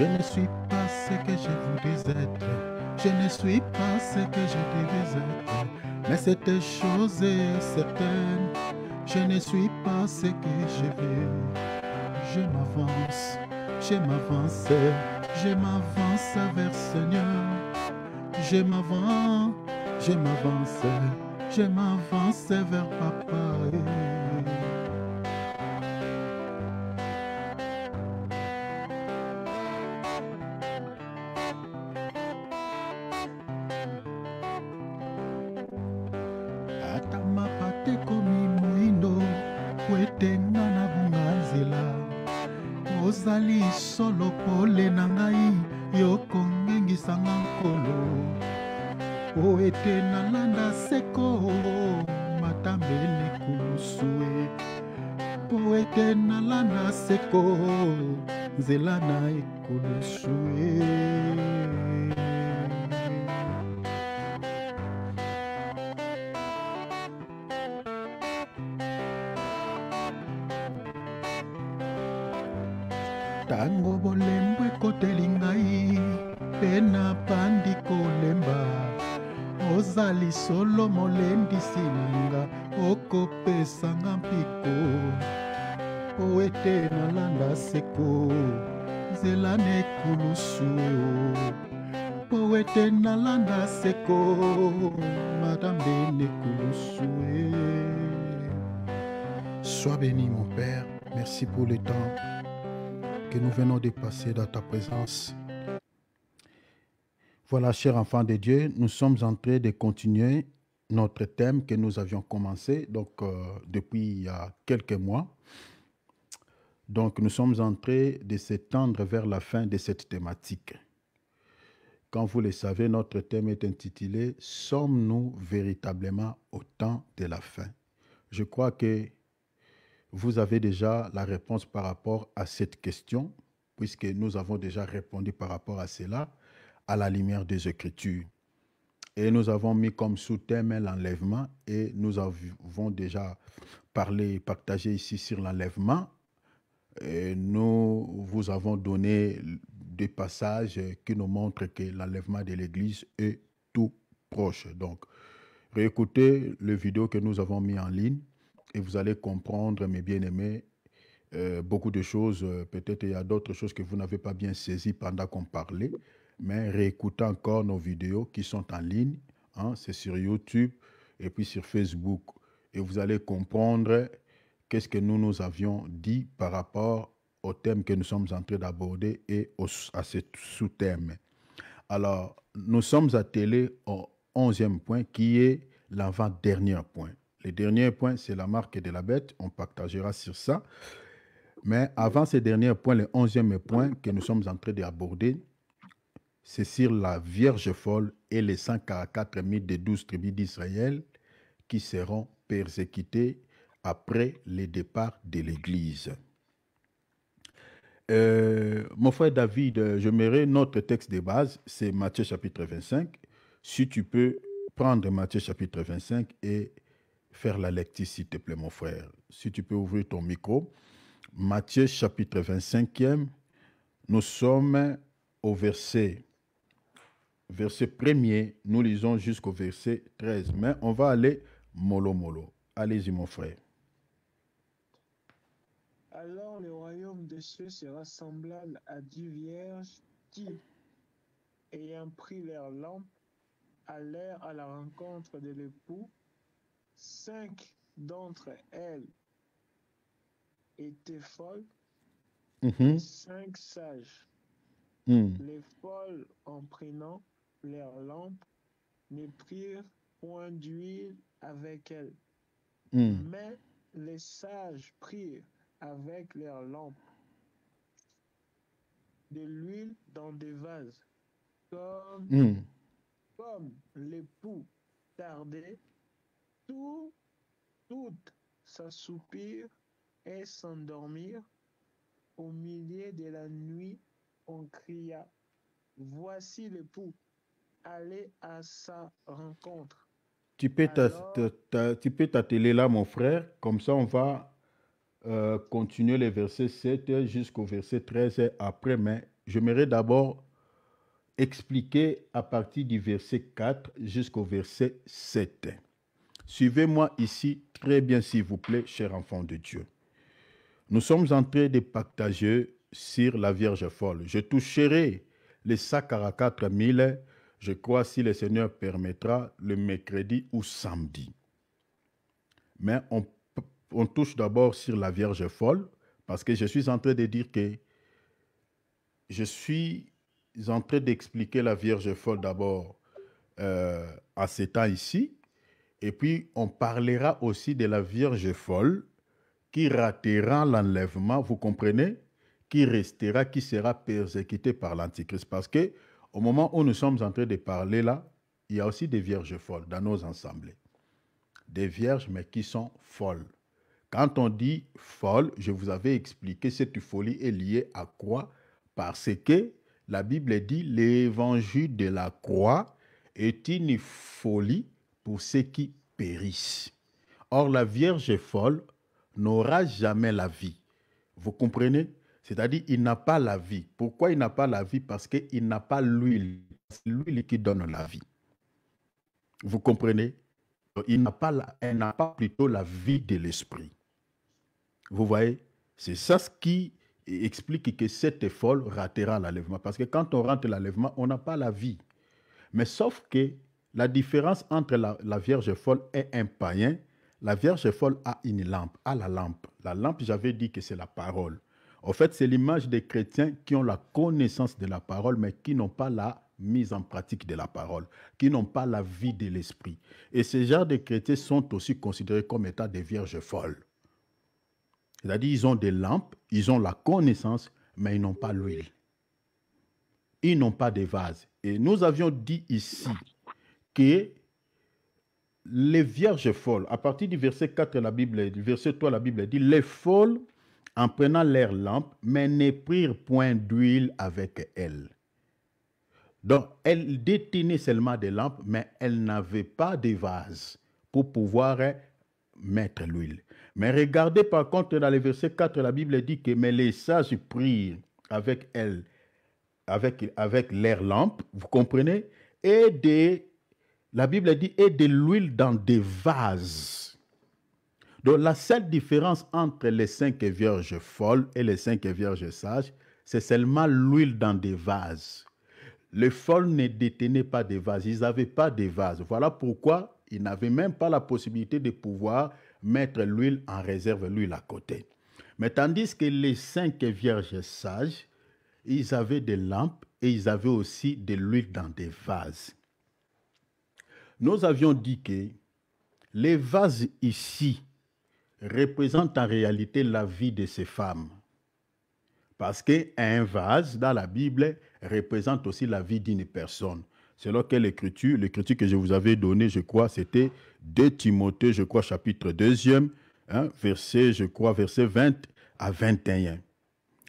Je ne suis pas ce que je voulais être. Je ne suis pas ce que je devais être. Mais cette chose est certaine. Je ne suis pas ce que je veux. Je m'avance, je m'avance, je m'avance vers Seigneur. Je m'avance, je m'avance, je m'avance vers Papa. ta présence. Voilà, chers enfants de Dieu, nous sommes en train de continuer notre thème que nous avions commencé donc, euh, depuis il y a quelques mois. Donc, nous sommes en train de s'étendre vers la fin de cette thématique. Comme vous le savez, notre thème est intitulé Sommes-nous véritablement au temps de la fin Je crois que vous avez déjà la réponse par rapport à cette question puisque nous avons déjà répondu par rapport à cela, à la lumière des Écritures. Et nous avons mis comme sous-thème l'enlèvement, et nous avons déjà parlé partagé ici sur l'enlèvement. Et nous vous avons donné des passages qui nous montrent que l'enlèvement de l'Église est tout proche. Donc, réécoutez le vidéo que nous avons mis en ligne et vous allez comprendre, mes bien-aimés, euh, beaucoup de choses. Euh, peut-être il y a d'autres choses que vous n'avez pas bien saisies pendant qu'on parlait, mais réécoutez encore nos vidéos qui sont en ligne. Hein, c'est sur YouTube et puis sur Facebook. Et vous allez comprendre qu'est-ce que nous nous avions dit par rapport au thème que nous sommes en train d'aborder et au, à ce sous-thème. Alors, nous sommes à télé au onzième point qui est l'avant-dernier point. Le dernier point, c'est la marque de la bête. On partagera sur ça. Mais avant ce dernier point, le onzième point que nous sommes en train d'aborder, c'est sur la Vierge folle et les 144 000 des 12 tribus d'Israël qui seront persécutés après le départ de l'Église. Euh, mon frère David, je m'irai notre texte de base, c'est Matthieu chapitre 25. Si tu peux prendre Matthieu chapitre 25 et faire la lecture, s'il te plaît, mon frère. Si tu peux ouvrir ton micro. Matthieu chapitre 25 nous sommes au verset, verset 1 nous lisons jusqu'au verset 13, mais on va aller mollo mollo. Allez-y mon frère. Alors le royaume des cieux sera semblable à dix vierges qui, ayant pris leur lampe, allèrent à la rencontre de l'époux. Cinq d'entre elles étaient folles mm-hmm. cinq sages. Mm. Les folles, en prenant leurs lampes, ne prirent point d'huile avec elles. Mm. Mais les sages prirent avec leurs lampes de l'huile dans des vases, comme, mm. comme l'époux tardait, tout, tout s'assoupir et s'endormir Au milieu de la nuit, on cria, Voici l'époux, allez à sa rencontre. Tu peux t'atteler là, mon frère, comme ça on va euh, continuer les versets 7 jusqu'au verset 13 après, mais j'aimerais d'abord expliquer à partir du verset 4 jusqu'au verset 7. Suivez-moi ici très bien, s'il vous plaît, cher enfant de Dieu. Nous sommes entrés train de partager sur la Vierge folle. Je toucherai les à 4000, je crois, si le Seigneur permettra, le mercredi ou samedi. Mais on, touche d'abord sur la Vierge folle, parce que je suis en train de dire que je suis en train d'expliquer la Vierge folle d'abord euh, à cet temps ici, et puis on parlera aussi de la Vierge folle qui ratera l'enlèvement, vous comprenez, qui restera, qui sera persécuté par l'Antichrist. Parce que au moment où nous sommes en train de parler là, il y a aussi des vierges folles dans nos assemblées. Des vierges, mais qui sont folles. Quand on dit folle, je vous avais expliqué cette folie est liée à quoi Parce que la Bible dit l'évangile de la croix est une folie pour ceux qui périssent. Or, la Vierge folle n'aura jamais la vie. Vous comprenez C'est-à-dire, il n'a pas la vie. Pourquoi il n'a pas la vie Parce qu'il n'a pas l'huile. C'est l'huile qui donne la vie. Vous comprenez il n'a pas, n'a pas plutôt la vie de l'esprit. Vous voyez C'est ça ce qui explique que cette folle ratera l'enlèvement. Parce que quand on rentre l'enlèvement, on n'a pas la vie. Mais sauf que la différence entre la, la vierge folle et un païen, la Vierge folle a une lampe, a la lampe. La lampe, j'avais dit que c'est la parole. En fait, c'est l'image des chrétiens qui ont la connaissance de la parole, mais qui n'ont pas la mise en pratique de la parole, qui n'ont pas la vie de l'esprit. Et ces genres de chrétiens sont aussi considérés comme étant des vierges folles. C'est-à-dire, ils ont des lampes, ils ont la connaissance, mais ils n'ont pas l'huile. Ils n'ont pas de vase. Et nous avions dit ici que les vierges folles, à partir du verset 4, la Bible, du verset 3, la Bible dit, les folles, en prenant leurs lampe, mais ne prirent point d'huile avec elles. Donc, elles détenaient seulement des lampes, mais elles n'avaient pas de vase pour pouvoir mettre l'huile. Mais regardez par contre dans le verset 4, la Bible dit que mais les sages prirent avec elles, avec, avec leurs lampes, vous comprenez, et des la Bible dit et de l'huile dans des vases. Donc la seule différence entre les cinq vierges folles et les cinq vierges sages, c'est seulement l'huile dans des vases. Les folles ne détenaient pas des vases, ils n'avaient pas de vases. Voilà pourquoi ils n'avaient même pas la possibilité de pouvoir mettre l'huile en réserve, l'huile à côté. Mais tandis que les cinq vierges sages, ils avaient des lampes et ils avaient aussi de l'huile dans des vases. Nous avions dit que les vases ici représentent en réalité la vie de ces femmes. Parce qu'un vase dans la Bible représente aussi la vie d'une personne. C'est quelle écriture L'écriture que je vous avais donnée, je crois, c'était 2 Timothée, je crois, chapitre 2e, hein, verset, je crois, verset 20 à 21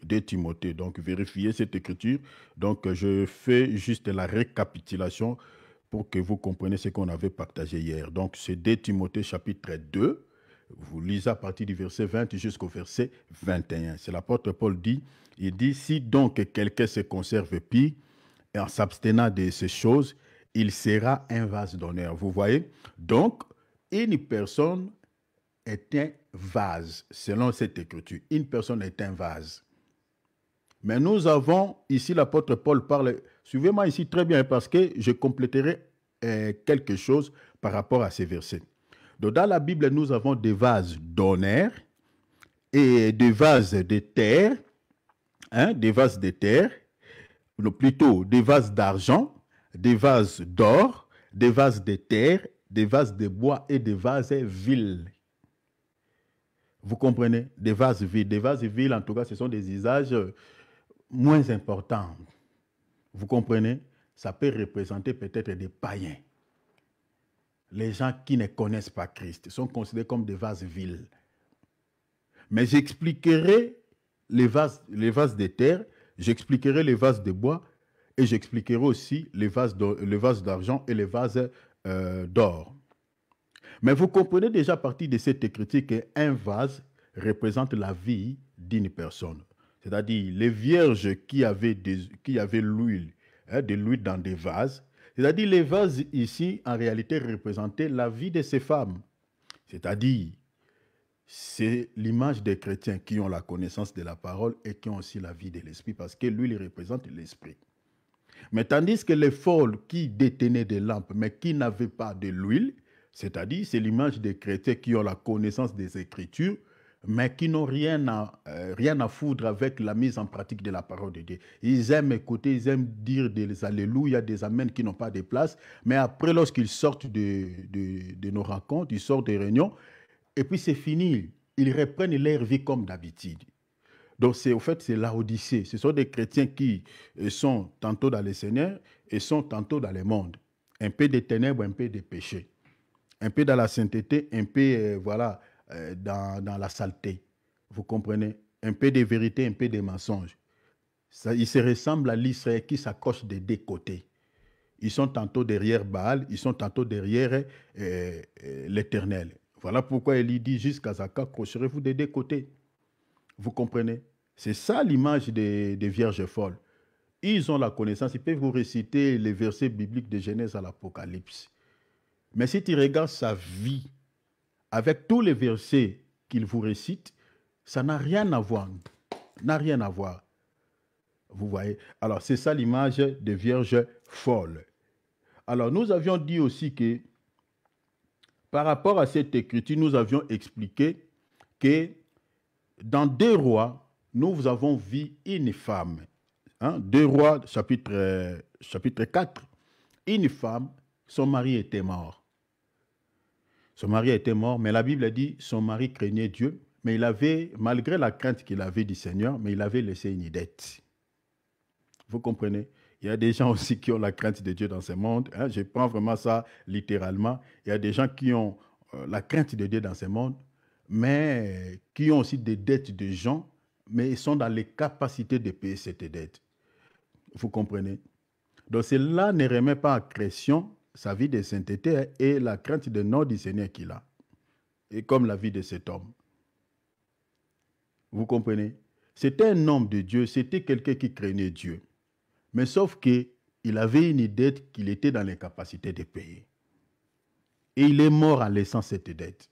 de Timothée. Donc, vérifiez cette écriture. Donc, je fais juste la récapitulation pour que vous compreniez ce qu'on avait partagé hier. Donc, c'est 2 Timothée chapitre 2. Vous lisez à partir du verset 20 jusqu'au verset 21. C'est l'apôtre Paul dit, il dit, si donc quelqu'un se conserve pire et en s'abstenant de ces choses, il sera un vase d'honneur. Vous voyez Donc, une personne est un vase, selon cette écriture. Une personne est un vase. Mais nous avons ici, l'apôtre Paul parle, suivez-moi ici très bien parce que je compléterai euh, quelque chose par rapport à ces versets. Donc, dans la Bible, nous avons des vases d'honneur et des vases de terre, hein, des vases de terre, plutôt des vases d'argent, des vases d'or, des vases de terre, des vases de bois et des vases vils. Vous comprenez Des vases vides. Des vases vils, en tout cas, ce sont des usages moins important, vous comprenez, ça peut représenter peut-être des païens. Les gens qui ne connaissent pas Christ sont considérés comme des vases vils. Mais j'expliquerai les vases, les vases de terre, j'expliquerai les vases de bois et j'expliquerai aussi les vases d'argent et les vases euh, d'or. Mais vous comprenez déjà partie de cette écriture un vase représente la vie d'une personne c'est-à-dire les vierges qui avaient, qui avaient l'huile, hein, de l'huile dans des vases. C'est-à-dire les vases ici, en réalité, représentaient la vie de ces femmes. C'est-à-dire, c'est l'image des chrétiens qui ont la connaissance de la parole et qui ont aussi la vie de l'esprit, parce que l'huile représente l'esprit. Mais tandis que les folles qui détenaient des lampes, mais qui n'avaient pas de l'huile, c'est-à-dire, c'est l'image des chrétiens qui ont la connaissance des Écritures, mais qui n'ont rien à, euh, rien à foudre avec la mise en pratique de la parole de Dieu. Ils aiment écouter, ils aiment dire des alléluia, des amens qui n'ont pas de place, mais après, lorsqu'ils sortent de, nos racontes, ils sortent des réunions, et puis c'est fini. Ils reprennent leur vie comme d'habitude. Donc, c'est, au fait, c'est l'Odyssée. Ce sont des chrétiens qui euh, sont tantôt dans le Seigneur et sont tantôt dans le monde. Un peu de ténèbres, un peu de péchés. Un peu dans la sainteté, un peu, euh, voilà, euh, dans, la saleté. Vous comprenez Un peu de vérité, un peu de mensonge. Ça, ils se ressemble à l'Israël qui s'accroche des deux côtés. Ils sont tantôt derrière Baal, ils sont tantôt derrière euh, euh, l'Éternel. Voilà pourquoi il dit jusqu'à Zaka, accrocherez-vous des deux côtés. Vous comprenez C'est ça l'image des, des vierges folles. Ils ont la connaissance, ils peuvent vous réciter les versets bibliques de Genèse à l'Apocalypse. Mais si tu regardes sa vie, avec tous les versets qu'il vous récite, ça n'a rien à voir. N'a rien à voir. Vous voyez Alors, c'est ça l'image des vierges folles. Alors, nous avions dit aussi que par rapport à cette écriture, nous avions expliqué que dans Deux Rois, nous avons vu une femme. Hein? Deux Rois, chapitre, chapitre 4. Une femme, son mari était mort. Son mari était mort, mais la Bible dit son mari craignait Dieu, mais il avait, malgré la crainte qu'il avait du Seigneur, mais il avait laissé une dette. Vous comprenez Il y a des gens aussi qui ont la crainte de Dieu dans ce monde. Hein, je prends vraiment ça littéralement. Il y a des gens qui ont euh, la crainte de Dieu dans ce monde, mais qui ont aussi des dettes de gens, mais ils sont dans les capacités de payer cette dette. Vous comprenez Donc cela ne remet pas à question sa vie de sainteté et la crainte de nom du Seigneur qu'il a. Et comme la vie de cet homme. Vous comprenez C'était un homme de Dieu, c'était quelqu'un qui craignait Dieu. Mais sauf qu'il avait une dette qu'il était dans l'incapacité de payer. Et il est mort en laissant cette dette.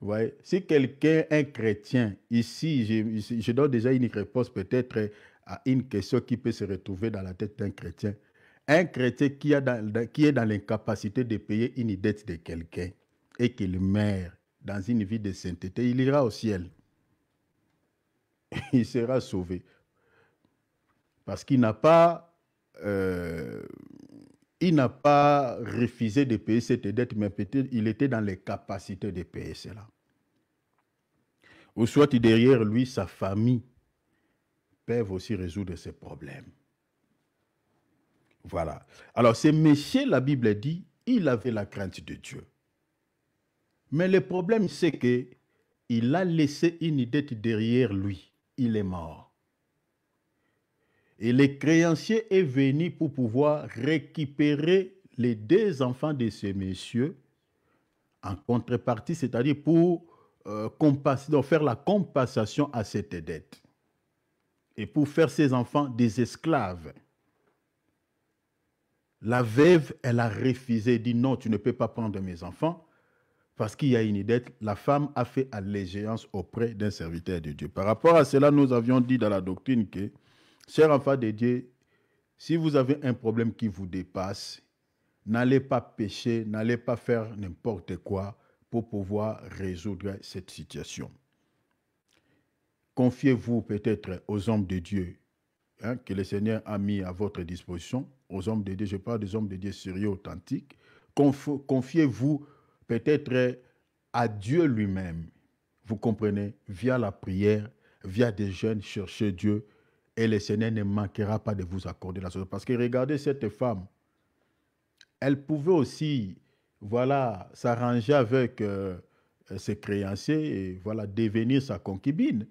Vous voyez, si quelqu'un, un chrétien, ici, je, je donne déjà une réponse peut-être à une question qui peut se retrouver dans la tête d'un chrétien un chrétien qui, est dans l'incapacité de payer une dette de quelqu'un et qu'il meurt dans une vie de sainteté, il ira au ciel. Il sera sauvé. Parce qu'il n'a pas, euh, pas refusé de payer cette dette, mais peut-être il était dans les capacités de payer cela. Ou soit derrière lui, sa famille peuvent aussi résoudre ses problèmes. Voilà. Alors, ce monsieur, la Bible dit, il avait la crainte de Dieu. Mais le problème, c'est que il a laissé une dette derrière lui. Il est mort. Et les créanciers est venu pour pouvoir récupérer les deux enfants de ce messieurs, en contrepartie, c'est-à-dire pour, euh, faire la compensation à cette dette et pour faire ces enfants des esclaves. La veuve, elle a refusé, dit non, tu ne peux pas prendre mes enfants parce qu'il y a une dette. La femme a fait allégeance auprès d'un serviteur de Dieu. Par rapport à cela, nous avions dit dans la doctrine que, cher enfant de Dieu, si vous avez un problème qui vous dépasse, n'allez pas pécher, n'allez pas faire n'importe quoi pour pouvoir résoudre cette situation. Confiez-vous peut-être aux hommes de Dieu Hein, que le Seigneur a mis à votre disposition, aux hommes de Dieu, je parle des hommes de Dieu sérieux, authentiques, confiez-vous peut-être à Dieu lui-même, vous comprenez, via la prière, via des jeunes, cherchez Dieu, et le Seigneur ne manquera pas de vous accorder la chose. Parce que regardez cette femme, elle pouvait aussi, voilà, s'arranger avec euh, ses créanciers et voilà, devenir sa concubine.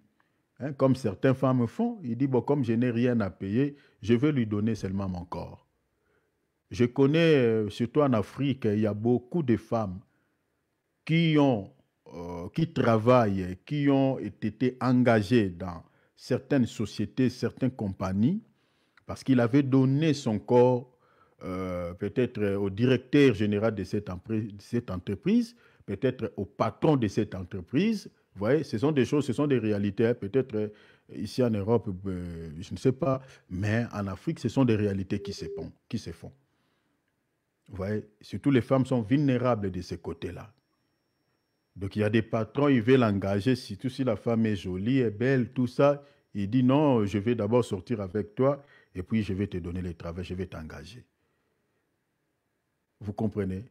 Hein, comme certaines femmes font. Il dit, bon, comme je n'ai rien à payer, je vais lui donner seulement mon corps. Je connais, euh, surtout en Afrique, il y a beaucoup de femmes qui ont, euh, qui travaillent, qui ont été engagées dans certaines sociétés, certaines compagnies, parce qu'il avait donné son corps euh, peut-être au directeur général de cette entreprise, peut-être au patron de cette entreprise, vous voyez, ce sont des choses, ce sont des réalités. Peut-être euh, ici en Europe, euh, je ne sais pas, mais en Afrique, ce sont des réalités qui se font. Qui se font. Vous voyez, surtout les femmes sont vulnérables de ce côté-là. Donc il y a des patrons, ils veulent l'engager, surtout si la femme est jolie, est belle, tout ça. Il dit non, je vais d'abord sortir avec toi et puis je vais te donner le travail, je vais t'engager. Vous comprenez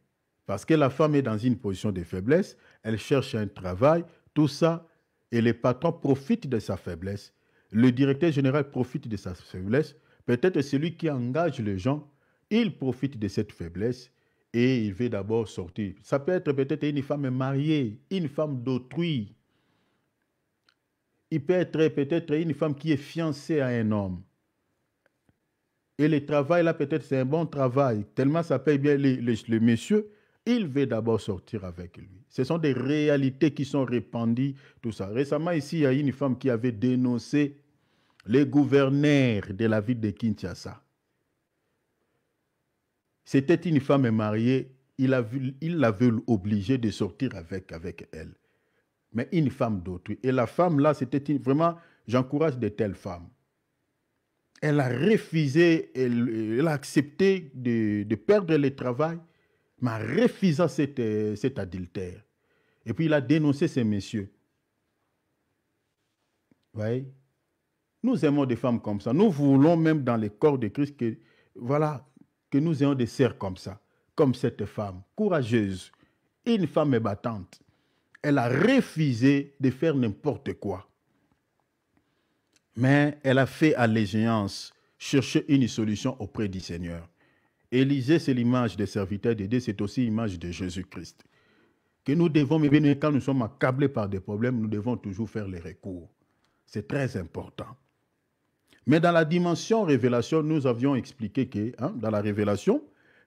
Parce que la femme est dans une position de faiblesse, elle cherche un travail, tout ça, et les patrons profitent de sa faiblesse. Le directeur général profite de sa faiblesse. Peut-être celui qui engage les gens, il profite de cette faiblesse et il veut d'abord sortir. Ça peut être peut-être une femme mariée, une femme d'autrui. Il peut être peut-être une femme qui est fiancée à un homme. Et le travail là, peut-être c'est un bon travail, tellement ça paye bien les messieurs, il veut d'abord sortir avec lui. Ce sont des réalités qui sont répandues, tout ça. Récemment, ici, il y a une femme qui avait dénoncé les gouverneurs de la ville de Kinshasa. C'était une femme mariée, il l'avait obligée de sortir avec, avec elle. Mais une femme d'autre. Et la femme là, c'était vraiment, j'encourage de telles femmes. Elle a refusé, elle, elle a accepté de, de perdre le travail mais en refusant euh, cet, adultère. Et puis il a dénoncé ces messieurs. Vous voyez Nous aimons des femmes comme ça. Nous voulons même dans le corps de Christ que, voilà, que nous ayons des sœurs comme ça, comme cette femme, courageuse, une femme battante. Elle a refusé de faire n'importe quoi. Mais elle a fait allégeance, chercher une solution auprès du Seigneur. Élisée, c'est l'image des serviteurs de Dieu, c'est aussi l'image de Jésus-Christ. Que nous devons, mais quand nous sommes accablés par des problèmes, nous devons toujours faire les recours. C'est très important. Mais dans la dimension révélation, nous avions expliqué que, hein, dans la révélation,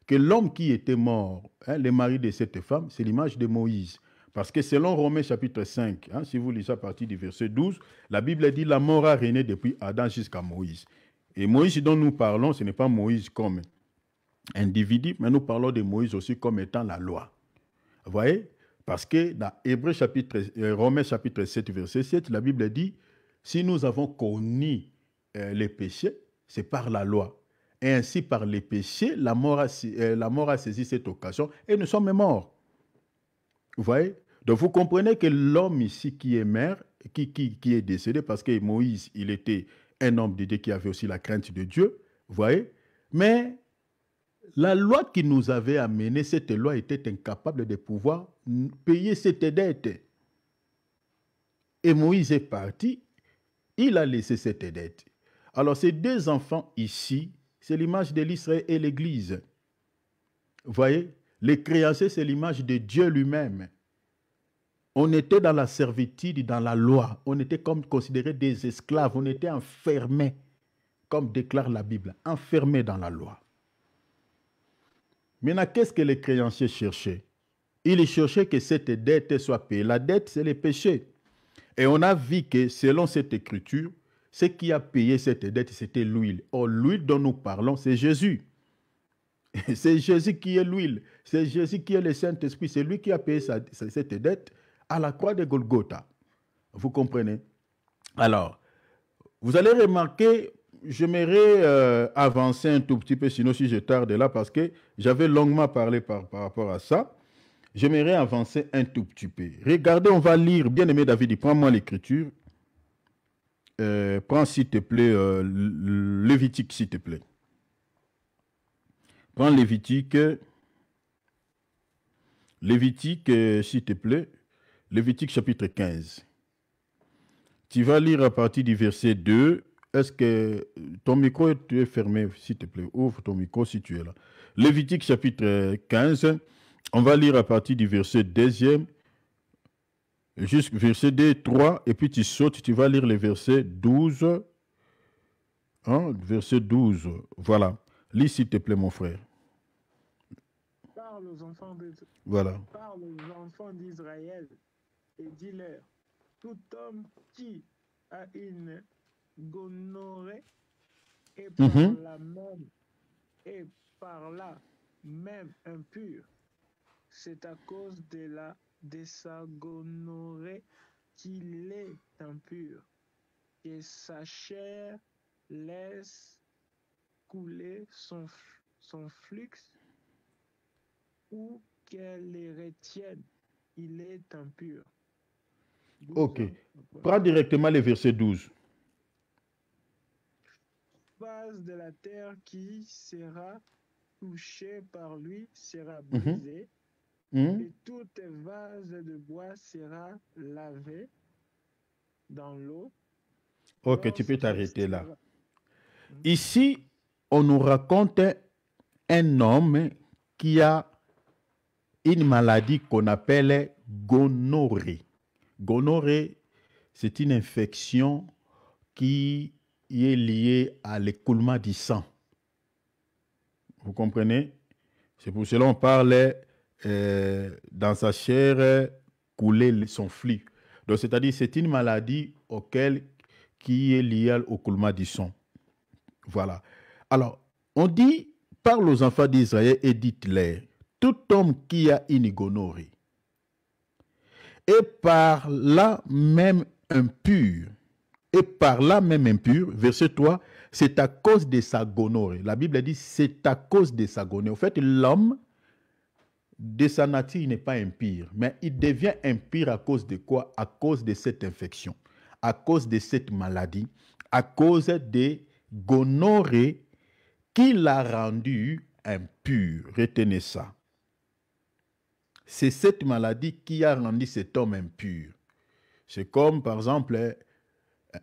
que l'homme qui était mort, hein, le mari de cette femme, c'est l'image de Moïse. Parce que selon Romains chapitre 5, hein, si vous lisez à partir du verset 12, la Bible dit la mort a régné depuis Adam jusqu'à Moïse. Et Moïse dont nous parlons, ce n'est pas Moïse comme individu, mais nous parlons de Moïse aussi comme étant la loi. Vous voyez Parce que dans Hébreu chapitre, euh, Romains chapitre 7, verset 7, la Bible dit, si nous avons connu euh, les péchés, c'est par la loi. Et ainsi, par les péchés, la mort, a, euh, la mort a saisi cette occasion et nous sommes morts. Vous voyez Donc vous comprenez que l'homme ici qui est mère, qui, qui, qui, est décédé, parce que Moïse, il était un homme de Dieu qui avait aussi la crainte de Dieu, vous voyez Mais la loi qui nous avait amené, cette loi était incapable de pouvoir payer cette dette. Et Moïse est parti, il a laissé cette dette. Alors ces deux enfants ici, c'est l'image de l'Israël et l'Église. Voyez, les créanciers, c'est l'image de Dieu lui-même. On était dans la servitude, dans la loi. On était comme considérés des esclaves. On était enfermés, comme déclare la Bible, enfermés dans la loi. Maintenant, qu'est-ce que les créanciers cherchaient Ils cherchaient que cette dette soit payée. La dette, c'est le péché. Et on a vu que selon cette écriture, ce qui a payé cette dette, c'était l'huile. Or, l'huile dont nous parlons, c'est Jésus. C'est Jésus qui est l'huile. C'est Jésus qui est le Saint-Esprit. C'est lui qui a payé cette dette à la croix de Golgotha. Vous comprenez Alors, vous allez remarquer j'aimerais euh, avancer un tout petit peu, sinon si je tarde là, parce que j'avais longuement parlé par, rapport à ça. J'aimerais avancer un tout petit peu. Regardez, on va lire, bien-aimé David, prends-moi l'écriture. Euh, prends, s'il te plaît, euh, Lévitique, s'il te plaît. Prends Lévitique. Lévitique, s'il te plaît. Lévitique chapitre 15. Tu vas lire à partir du verset 2 est-ce que ton micro est fermé, s'il te plaît Ouvre ton micro si tu es là. Lévitique chapitre 15, on va lire à partir du verset 2e jusqu'au verset 3, et puis tu sautes, tu vas lire le verset 12. Hein, verset 12, voilà. Lis s'il te plaît, mon frère. Parle aux enfants Voilà. Parle aux enfants d'Israël et dis-leur, tout homme qui a une Gonoré mhm. et par la même, et là même impur. C'est à cause de la gonorée qu'il est impur, et sa chair laisse couler son, son flux, ou qu'elle les retienne, il est impur. ok. Prends directement les versets 12 de la terre qui sera touchée par lui sera mhm. brisée, mhm. et tout vase de bois sera lavé dans l'eau. Ok, tu peux t'arrêter là. Mhm. Ici, on nous raconte un homme qui a une maladie qu'on appelle gonorrhée. Gonorrhée, c'est une infection qui est lié à l'écoulement du sang. Vous comprenez C'est pour cela qu'on parle euh, dans sa chair euh, couler son flux. Donc c'est-à-dire c'est une maladie auquel qui est liée au coulement du sang. Voilà. Alors, on dit, parle aux enfants d'Israël et dites-les, tout homme qui a une gonorrhée et par là même impur et par là même impur. Verset 3, c'est à cause de sa gonorrhée. La Bible dit, c'est à cause de sa gonorrhée. En fait, l'homme, de sa nature, n'est pas impur, mais il devient impur à cause de quoi À cause de cette infection, à cause de cette maladie, à cause des gonorrhées qui l'a rendu impur. Retenez ça. C'est cette maladie qui a rendu cet homme impur. C'est comme, par exemple,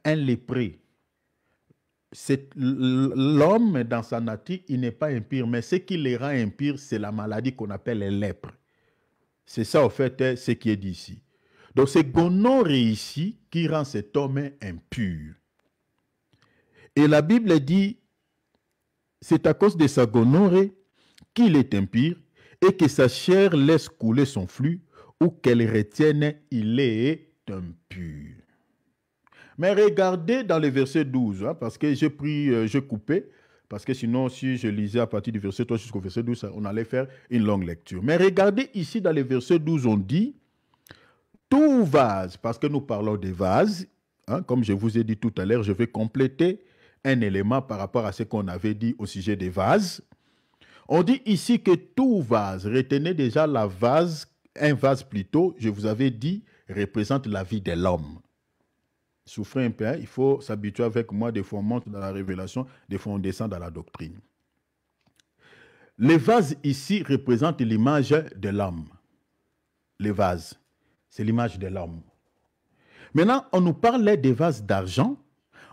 un lépré. L'homme, dans sa nature, il n'est pas impur, mais ce qui le rend impur, c'est la maladie qu'on appelle les lèpre. C'est ça, en fait, hein, ce qui est dit ici. Donc, c'est gonorrhée ici qui rend cet homme impur. Et la Bible dit, c'est à cause de sa gonorrhée qu'il est impur et que sa chair laisse couler son flux ou qu'elle retienne, il est impur. Mais regardez dans le verset 12, hein, parce que j'ai pris, euh, j'ai coupé, parce que sinon, si je lisais à partir du verset 3 jusqu'au verset 12, on allait faire une longue lecture. Mais regardez ici dans le verset 12, on dit tout vase, parce que nous parlons des vases, hein, comme je vous ai dit tout à l'heure, je vais compléter un élément par rapport à ce qu'on avait dit au sujet des vases. On dit ici que tout vase, retenez déjà la vase, un vase plutôt, je vous avais dit, représente la vie de l'homme. Souffrez un peu, hein, il faut s'habituer avec moi. Des fois, on monte dans la révélation, des fois, on descend dans la doctrine. Les vases ici représentent l'image de l'homme. Les vases, c'est l'image de l'homme. Maintenant, on nous parlait des vases d'argent,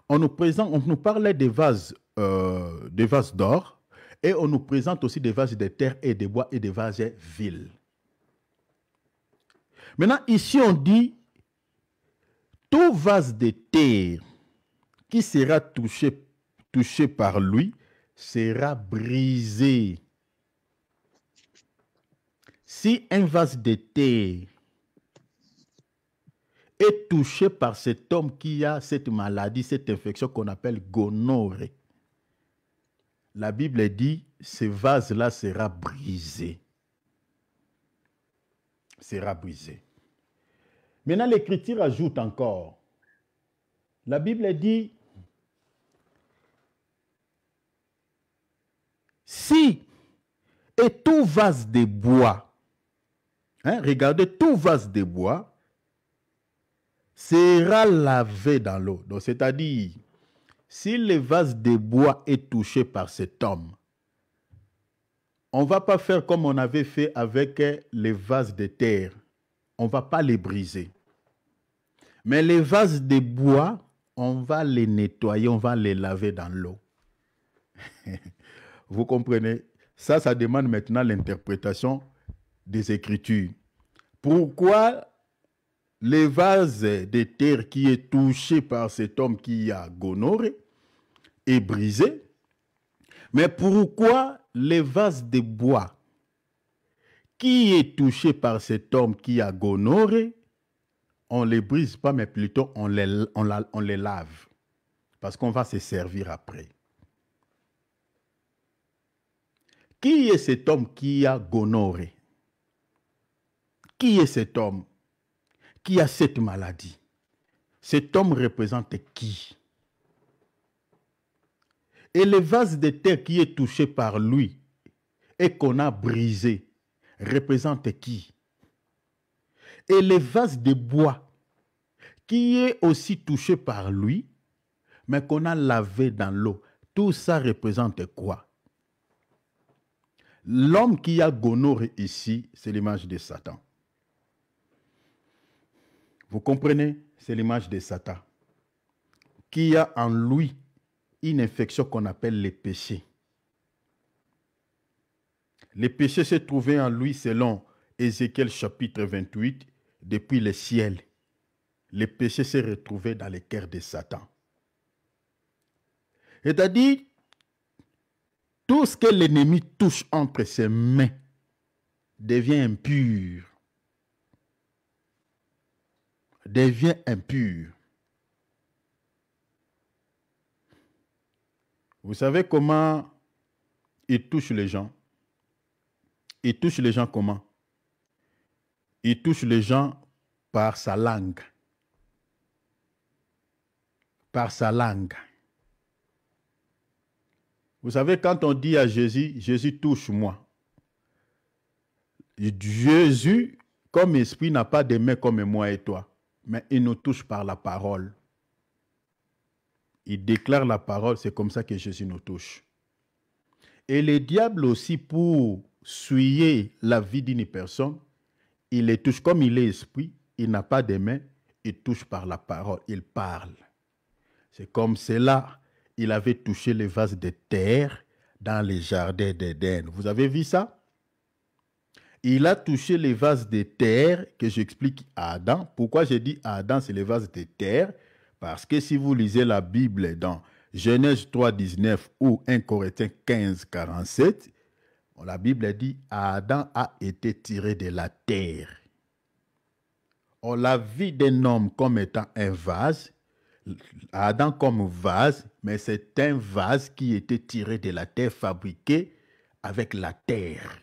on nous présente, on nous parlait des vases, euh, des vases d'or, et on nous présente aussi des vases de terre et de bois et des vases vils. Maintenant, ici, on dit tout vase de terre qui sera touché, touché par lui sera brisé. Si un vase de terre est touché par cet homme qui a cette maladie, cette infection qu'on appelle gonorrhée, la Bible dit, ce vase-là sera brisé. Sera brisé. Maintenant, l'Écriture ajoute encore. La Bible dit, si et tout vase de bois, hein, regardez, tout vase de bois sera lavé dans l'eau. Donc, c'est-à-dire, si le vase de bois est touché par cet homme, on ne va pas faire comme on avait fait avec les vases de terre. On ne va pas les briser. Mais les vases de bois, on va les nettoyer, on va les laver dans l'eau. Vous comprenez Ça, ça demande maintenant l'interprétation des Écritures. Pourquoi les vases de terre qui est touché par cet homme qui a gonoré est brisé Mais pourquoi les vases de bois qui est touché par cet homme qui a gonoré on ne les brise pas, mais plutôt on les, on, les lave. Parce qu'on va se servir après. Qui est cet homme qui a gonoré Qui est cet homme qui a cette maladie Cet homme représente qui Et le vase de terre qui est touché par lui et qu'on a brisé représente qui et les vases de bois qui est aussi touché par lui, mais qu'on a lavé dans l'eau, tout ça représente quoi L'homme qui a gonoré ici, c'est l'image de Satan. Vous comprenez C'est l'image de Satan qui a en lui une infection qu'on appelle les péchés. Les péchés se trouvaient en lui selon Ézéchiel chapitre 28 depuis le ciel, les péché s'est retrouvaient dans les cœurs de Satan. C'est-à-dire, tout ce que l'ennemi touche entre ses mains devient impur. Devient impur. Vous savez comment il touche les gens Il touche les gens comment il touche les gens par sa langue. Par sa langue. Vous savez, quand on dit à Jésus, Jésus touche-moi, Jésus, comme esprit, n'a pas de mains comme moi et toi, mais il nous touche par la parole. Il déclare la parole, c'est comme ça que Jésus nous touche. Et le diable aussi, pour souiller la vie d'une personne, il les touche comme il est esprit, il n'a pas de mains, il touche par la parole, il parle. C'est comme cela, il avait touché les vases de terre dans les jardins d'Éden. Vous avez vu ça Il a touché les vases de terre que j'explique à Adam. Pourquoi j'ai dit Adam, c'est les vases de terre Parce que si vous lisez la Bible dans Genèse 3, 19 ou 1 Corinthiens 15, 47, la Bible dit Adam a été tiré de la terre. On la vu d'un homme comme étant un vase, Adam comme vase, mais c'est un vase qui était tiré de la terre, fabriqué avec la terre.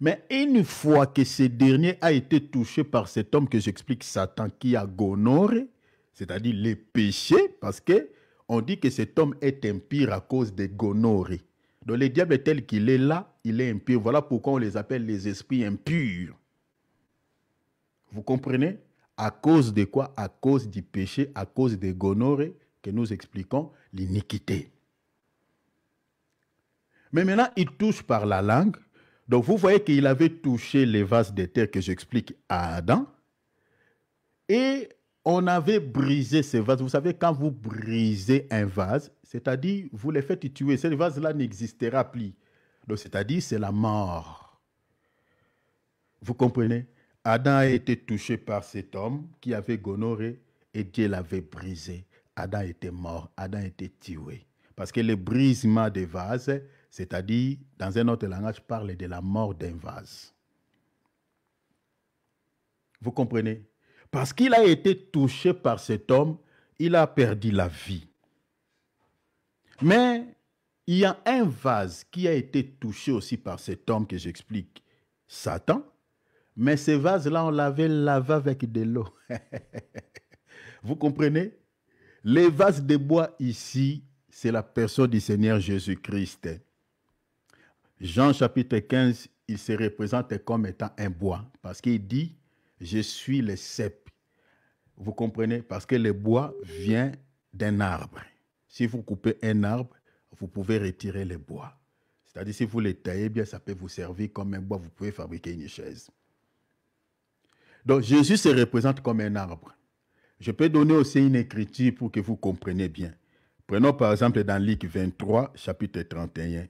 Mais une fois que ce dernier a été touché par cet homme que j'explique, Satan, qui a gonoré, c'est-à-dire les péchés, parce que on dit que cet homme est impur à cause des gonorées. Donc le diable tel qu'il est là, il est impur. Voilà pourquoi on les appelle les esprits impurs. Vous comprenez À cause de quoi À cause du péché, à cause des gonorrhées que nous expliquons l'iniquité. Mais maintenant, il touche par la langue. Donc vous voyez qu'il avait touché les vases de terre que j'explique à Adam. Et on avait brisé ces vases. Vous savez, quand vous brisez un vase, c'est-à-dire vous les faites tuer, cette vase-là n'existera plus. Donc, c'est-à-dire c'est la mort. Vous comprenez Adam a été touché par cet homme qui avait gonoré et Dieu l'avait brisé. Adam était mort, Adam était tué. Parce que le brisement des vases, c'est-à-dire, dans un autre langage, parle de la mort d'un vase. Vous comprenez Parce qu'il a été touché par cet homme, il a perdu la vie. Mais il y a un vase qui a été touché aussi par cet homme que j'explique, Satan. Mais ce vase là on l'avait lavé avec de l'eau. Vous comprenez Les vases de bois ici, c'est la personne du Seigneur Jésus-Christ. Jean chapitre 15, il se représente comme étant un bois parce qu'il dit, je suis le cep. Vous comprenez Parce que le bois vient d'un arbre. Si vous coupez un arbre, vous pouvez retirer les bois. C'est-à-dire, si vous les taillez bien, ça peut vous servir comme un bois, vous pouvez fabriquer une chaise. Donc, Jésus se représente comme un arbre. Je peux donner aussi une écriture pour que vous compreniez bien. Prenons par exemple dans Luc 23, chapitre 31.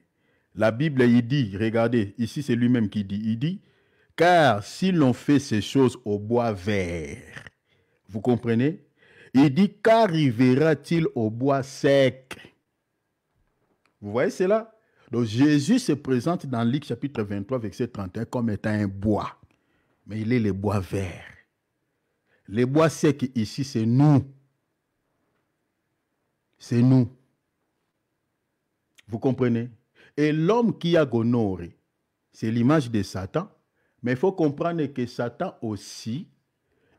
La Bible, il dit, regardez, ici c'est lui-même qui dit, il dit, car si l'on fait ces choses au bois vert, vous comprenez il dit, qu'arrivera-t-il au bois sec Vous voyez cela donc Jésus se présente dans Luc chapitre 23, verset 31 comme étant un bois. Mais il est le bois vert. Le bois sec ici, c'est nous. C'est nous. Vous comprenez Et l'homme qui a gonoré, c'est l'image de Satan. Mais il faut comprendre que Satan aussi,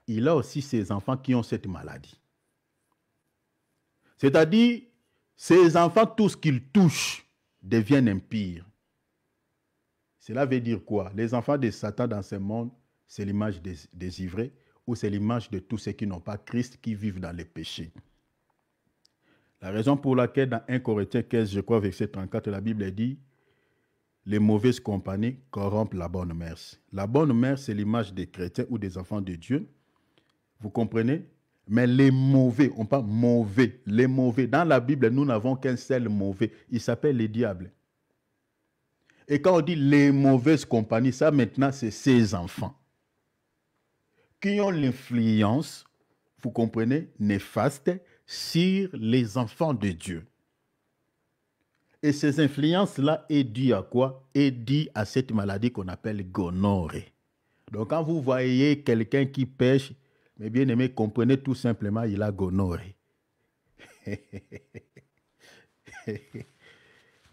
il a aussi ses enfants qui ont cette maladie. C'est-à-dire, ces enfants, tout ce qu'ils touchent deviennent pire. Cela veut dire quoi Les enfants de Satan dans ce monde, c'est l'image des, des ou c'est l'image de tous ceux qui n'ont pas Christ, qui vivent dans les péchés. La raison pour laquelle dans 1 Corinthiens 15, je crois, verset 34, la Bible dit, les mauvaises compagnies corrompent la bonne mère. La bonne mère, c'est l'image des chrétiens ou des enfants de Dieu. Vous comprenez mais les mauvais, on parle mauvais, les mauvais. Dans la Bible, nous n'avons qu'un seul mauvais. Il s'appelle le diable. Et quand on dit les mauvaises compagnies, ça maintenant, c'est ses enfants qui ont l'influence, vous comprenez, néfaste sur les enfants de Dieu. Et ces influences-là est dû à quoi Est dû à cette maladie qu'on appelle gonorrhée. Donc quand vous voyez quelqu'un qui pêche, mais bien aimé, comprenez tout simplement, il a gonoré.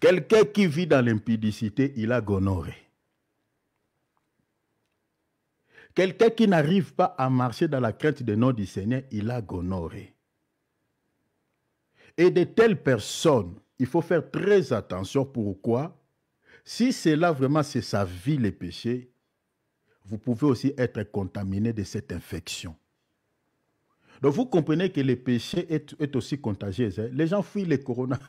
Quelqu'un qui vit dans l'impudicité, il a gonoré. Quelqu'un qui n'arrive pas à marcher dans la crainte de nom du Seigneur, il a gonoré. Et de telles personnes, il faut faire très attention. Pourquoi Si cela vraiment c'est sa vie, les péchés, vous pouvez aussi être contaminé de cette infection. Donc vous comprenez que le péché est, aussi contagieux. Hein. Les gens fuient les corona.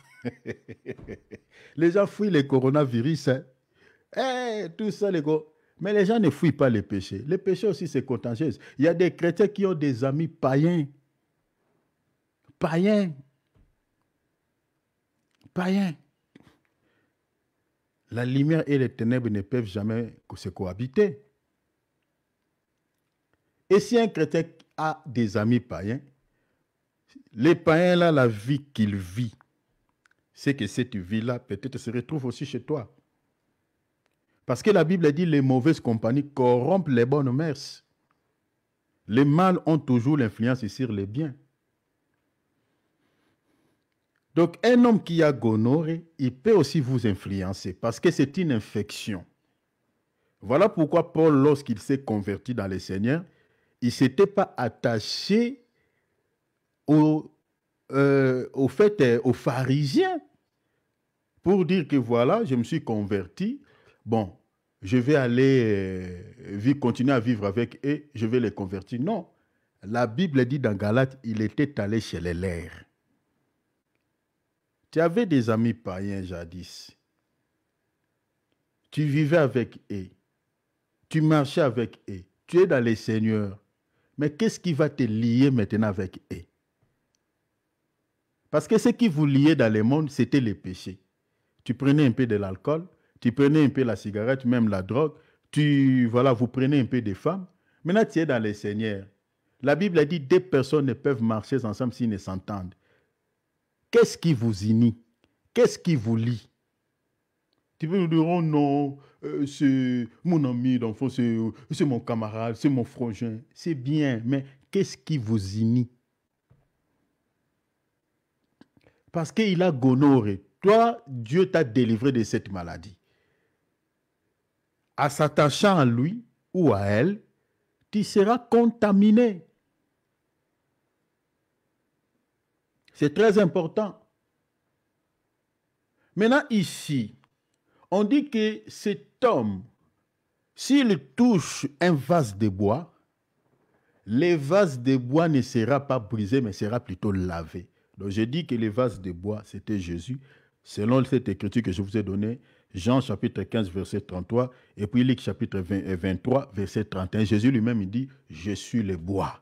les gens fuient les coronavirus. Hein. Eh, tout ça, les gars. Mais les gens ne fuient pas les péchés. Les péchés aussi, c'est contagieux. Il y a des chrétiens qui ont des amis païens. Païens. Païens. La lumière et les ténèbres ne peuvent jamais se cohabiter. Et si un chrétien a des amis païens, les païens, là, la vie qu'ils vivent, c'est que cette vie-là peut-être se retrouve aussi chez toi. Parce que la Bible dit les mauvaises compagnies corrompent les bonnes mœurs. Les mâles ont toujours l'influence sur les biens. Donc un homme qui a gonoré, il peut aussi vous influencer parce que c'est une infection. Voilà pourquoi Paul, lorsqu'il s'est converti dans le Seigneur, il ne s'était pas attaché euh, euh, aux, pharisiens pour dire que voilà, je me suis converti. Bon, je vais aller euh, continuer à vivre avec eux, je vais les convertir. Non. La Bible dit dans Galate, il était allé chez les lèvres. Tu avais des amis païens jadis. Tu vivais avec eux. Tu marchais avec eux. Tu es dans les seigneurs. Mais qu'est-ce qui va te lier maintenant avec eux Parce que ce qui vous liait dans le monde, c'était les péchés. Tu prenais un peu de l'alcool, tu prenais un peu la cigarette, même la drogue, tu, voilà, vous prenez un peu des femmes. Maintenant, tu es dans les seigneurs. La Bible a dit deux personnes ne peuvent marcher ensemble s'ils ne s'entendent. Qu'est-ce qui vous unit Qu'est-ce qui vous lie tu nous dire, oh non, euh, c'est mon ami d'enfant, c'est mon camarade, c'est mon frangin. C'est bien, mais qu'est-ce qui vous unit Parce qu'il a gonoré. Toi, Dieu t'a délivré de cette maladie. En s'attachant à lui ou à elle, tu seras contaminé. C'est très important. Maintenant, ici, on dit que cet homme, s'il touche un vase de bois, le vase de bois ne sera pas brisé, mais sera plutôt lavé. Donc j'ai dit que le vase de bois, c'était Jésus, selon cette écriture que je vous ai donnée, Jean chapitre 15, verset 33, et puis Luc chapitre 23, euh, verset 31. Jésus lui-même dit, je suis le bois.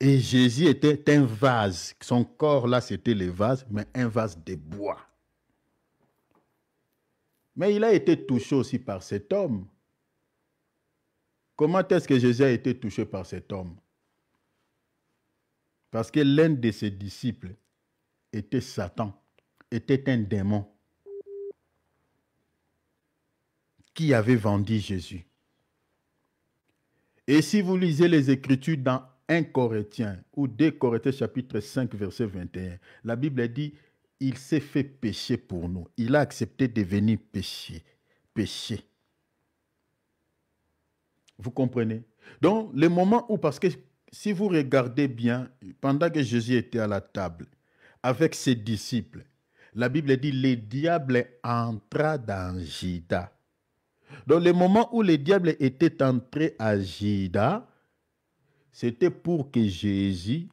Et Jésus était un vase. Son corps là, c'était le vase, mais un vase de bois. Mais il a été touché aussi par cet homme. Comment est-ce que Jésus a été touché par cet homme Parce que l'un de ses disciples était Satan, était un démon qui avait vendu Jésus. Et si vous lisez les Écritures dans 1 Corinthiens ou 2 Corinthiens chapitre 5 verset 21, la Bible dit, il s'est fait pécher pour nous. Il a accepté de venir pécher. Péché. Vous comprenez Donc, le moment où, parce que si vous regardez bien, pendant que Jésus était à la table avec ses disciples, la Bible dit, le diable entra dans Jida. Donc, le moment où le diable était entré à Jida, c'était pour que Jésus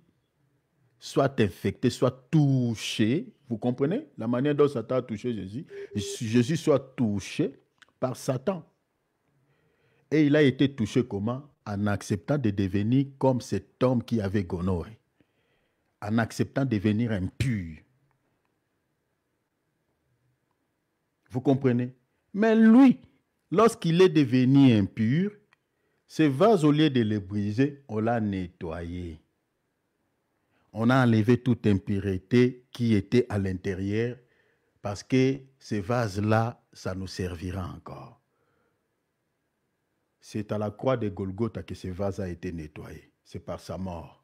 soit infecté, soit touché. Vous comprenez la manière dont Satan a touché Jésus Jésus soit touché par Satan. Et il a été touché comment En acceptant de devenir comme cet homme qui avait gonoré. En acceptant de devenir impur. Vous comprenez Mais lui, lorsqu'il est devenu impur, ses vases, au lieu de les briser, on l'a nettoyé on a enlevé toute impureté qui était à l'intérieur parce que ces vases-là, ça nous servira encore. C'est à la croix de Golgotha que ce vase a été nettoyé. C'est par sa mort.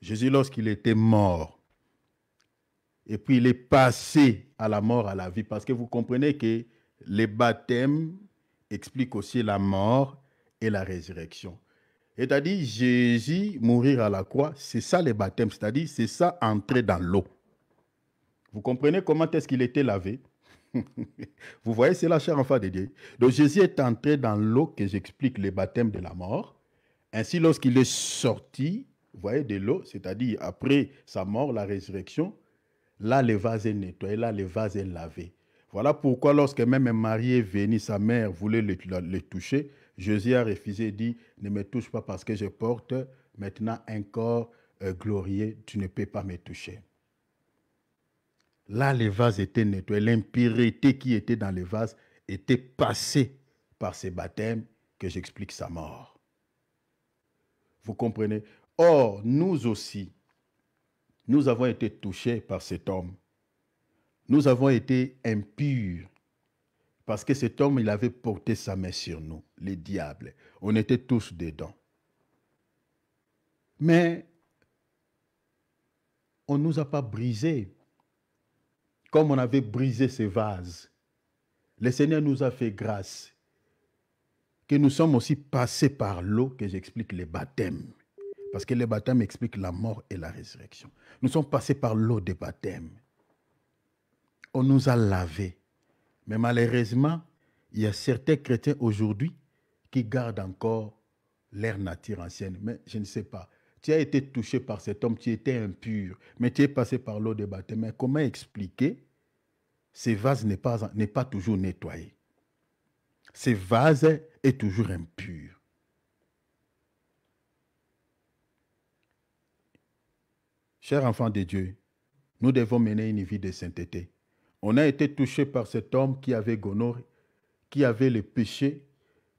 Jésus, lorsqu'il était mort, et puis il est passé à la mort, à la vie, parce que vous comprenez que les baptêmes expliquent aussi la mort et la résurrection. C'est-à-dire, Jésus mourir à la croix, c'est ça le baptême, c'est-à-dire, c'est ça entrer dans l'eau. Vous comprenez comment est-ce qu'il était lavé Vous voyez, c'est la chair enfant de Dieu. Donc Jésus est entré dans l'eau que j'explique, le baptême de la mort. Ainsi, lorsqu'il est sorti, vous voyez, de l'eau, c'est-à-dire après sa mort, la résurrection, là, le vase est nettoyé, là, le vase est lavé. Voilà pourquoi lorsque même un marié venait, sa mère voulait le toucher, Jésus a refusé et dit, ne me touche pas parce que je porte maintenant un corps euh, glorieux, tu ne peux pas me toucher. Là, les vases étaient nettoyés. l'impureté qui était dans les vases était passée par ces baptêmes que j'explique sa mort. Vous comprenez Or, nous aussi, nous avons été touchés par cet homme. Nous avons été impurs. Parce que cet homme, il avait porté sa main sur nous, les diables. On était tous dedans. Mais on ne nous a pas brisés comme on avait brisé ces vases. Le Seigneur nous a fait grâce que nous sommes aussi passés par l'eau que j'explique les baptêmes. Parce que les baptêmes expliquent la mort et la résurrection. Nous sommes passés par l'eau des baptêmes. On nous a lavés. Mais malheureusement, il y a certains chrétiens aujourd'hui qui gardent encore leur nature ancienne. Mais je ne sais pas. Tu as été touché par cet homme, tu étais impur, mais tu es passé par l'eau de baptême. Mais comment expliquer Ces vases n'est pas, pas toujours nettoyé. Ce vases est toujours impur. Chers enfants de Dieu, nous devons mener une vie de sainteté. On a été touché par cet homme qui avait gonorrhée, qui avait le péché,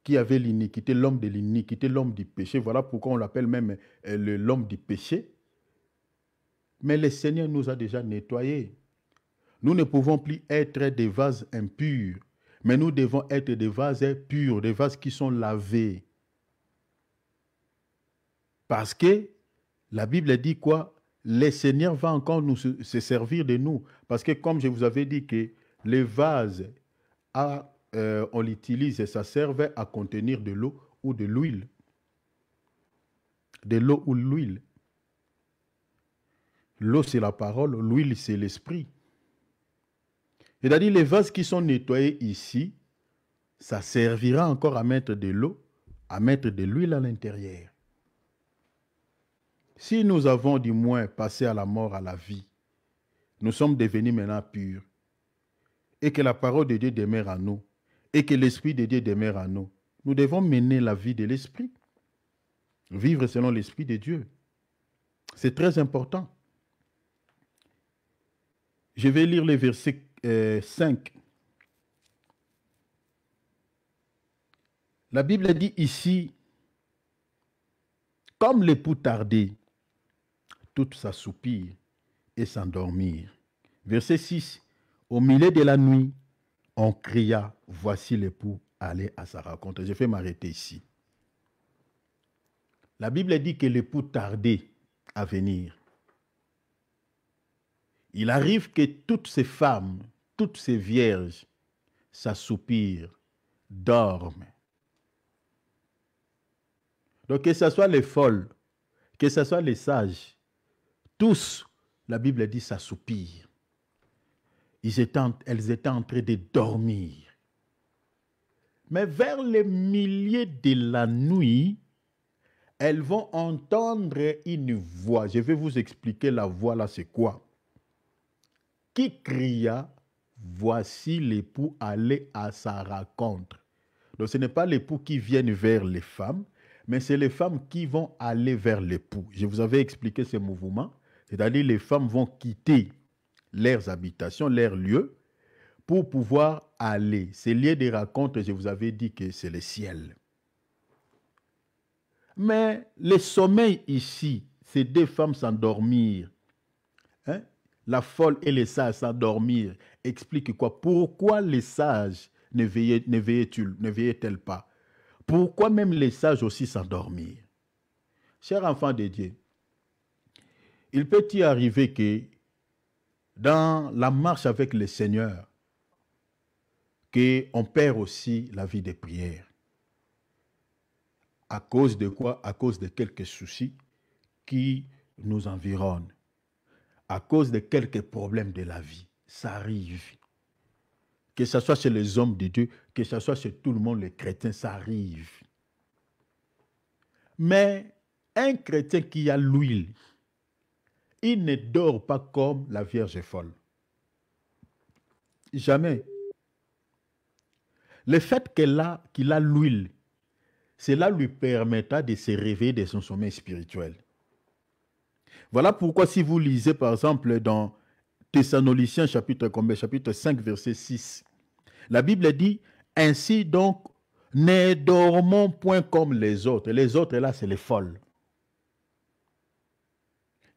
qui avait l'iniquité, l'homme de l'iniquité, l'homme du péché. Voilà pourquoi on l'appelle même euh, l'homme du péché. Mais le Seigneur nous a déjà nettoyés. Nous ne pouvons plus être des vases impurs, mais nous devons être des vases purs, des vases qui sont lavés. Parce que la Bible dit quoi le Seigneur va encore nous, se servir de nous. Parce que comme je vous avais dit que les vases, à, euh, on l'utilise, ça servait à contenir de l'eau ou de l'huile. De l'eau ou l'huile. L'eau, c'est la parole, l'huile, c'est l'esprit. C'est-à-dire les vases qui sont nettoyés ici, ça servira encore à mettre de l'eau, à mettre de l'huile à l'intérieur si nous avons du moins passé à la mort, à la vie, nous sommes devenus maintenant purs, et que la parole de Dieu demeure à nous, et que l'Esprit de Dieu demeure à nous, nous devons mener la vie de l'Esprit, vivre selon l'Esprit de Dieu. C'est très important. Je vais lire le verset 5. Euh, la Bible dit ici, comme l'époux tardé, toutes s'assoupirent et s'endormir. Verset 6. Au milieu de la nuit, on cria, voici l'époux aller à sa rencontre. Je vais m'arrêter ici. La Bible dit que l'époux tardait à venir. Il arrive que toutes ces femmes, toutes ces vierges s'assoupirent, dorment. Donc que ce soit les folles, que ce soit les sages, tous, la Bible dit, s'assoupirent. elles étaient en train de dormir. Mais vers le milieu de la nuit, elles vont entendre une voix. Je vais vous expliquer la voix là, c'est quoi Qui cria Voici l'époux aller à sa rencontre. Donc ce n'est pas l'époux qui vient vers les femmes, mais c'est les femmes qui vont aller vers l'époux. Je vous avais expliqué ce mouvement. C'est-à-dire les femmes vont quitter leurs habitations, leurs lieux, pour pouvoir aller. C'est lié des racontes, je vous avais dit que c'est le ciel. Mais le sommeil ici, ces deux femmes s'endormir, hein? la folle et les sages s'endormir, explique quoi Pourquoi les sages ne veillaient-elles pas Pourquoi même les sages aussi s'endormir Chers enfants de Dieu, il peut y arriver que dans la marche avec le Seigneur, qu'on perd aussi la vie des prières. À cause de quoi À cause de quelques soucis qui nous environnent, à cause de quelques problèmes de la vie. Ça arrive. Que ce soit chez les hommes de Dieu, que ce soit chez tout le monde, les chrétiens, ça arrive. Mais un chrétien qui a l'huile, il ne dort pas comme la Vierge folle. Jamais. Le fait qu'il a l'huile, cela lui permettra de se réveiller de son sommeil spirituel. Voilà pourquoi si vous lisez par exemple dans Thessaloniciens chapitre combien chapitre 5 verset 6. La Bible dit ainsi donc ne dormons point comme les autres. Les autres là c'est les folles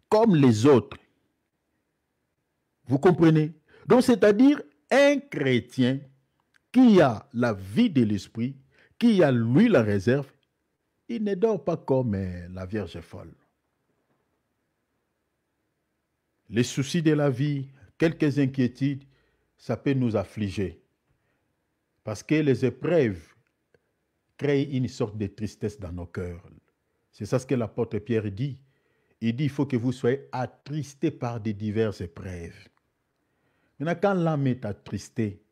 comme les autres. Vous comprenez Donc, c'est-à-dire un chrétien qui a la vie de l'esprit, qui a lui la réserve, il ne dort pas comme euh, la Vierge folle. Les soucis de la vie, quelques inquiétudes, ça peut nous affliger. Parce que les épreuves créent une sorte de tristesse dans nos cœurs. C'est ça ce que l'apôtre Pierre dit. Il dit, il faut que vous soyez attristés par des diverses épreuves. Maintenant, quand l'âme est attristée,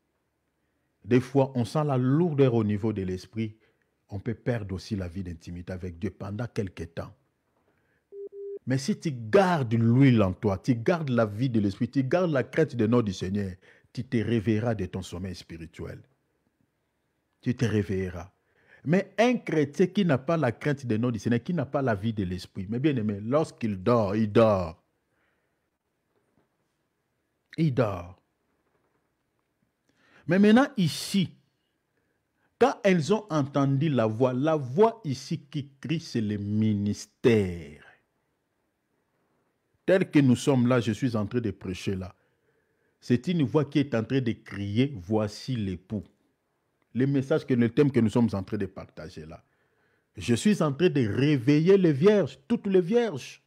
des fois, on sent la lourdeur au niveau de l'esprit. On peut perdre aussi la vie d'intimité avec Dieu pendant quelques temps. Mais si tu gardes l'huile en toi, tu gardes la vie de l'esprit, tu gardes la crainte de noms du Seigneur, tu te réveilleras de ton sommeil spirituel. Tu te réveilleras. Mais un chrétien qui n'a pas la crainte de noms du qui n'a pas la vie de l'esprit, mais bien aimé, lorsqu'il dort, il dort. Il dort. Mais maintenant, ici, quand elles ont entendu la voix, la voix ici qui crie, c'est le ministère. Tel que nous sommes là, je suis en train de prêcher là. C'est une voix qui est en train de crier, voici l'époux. Les messages que, le thème que nous sommes en train de partager là. Je suis en train de réveiller les vierges, toutes les vierges.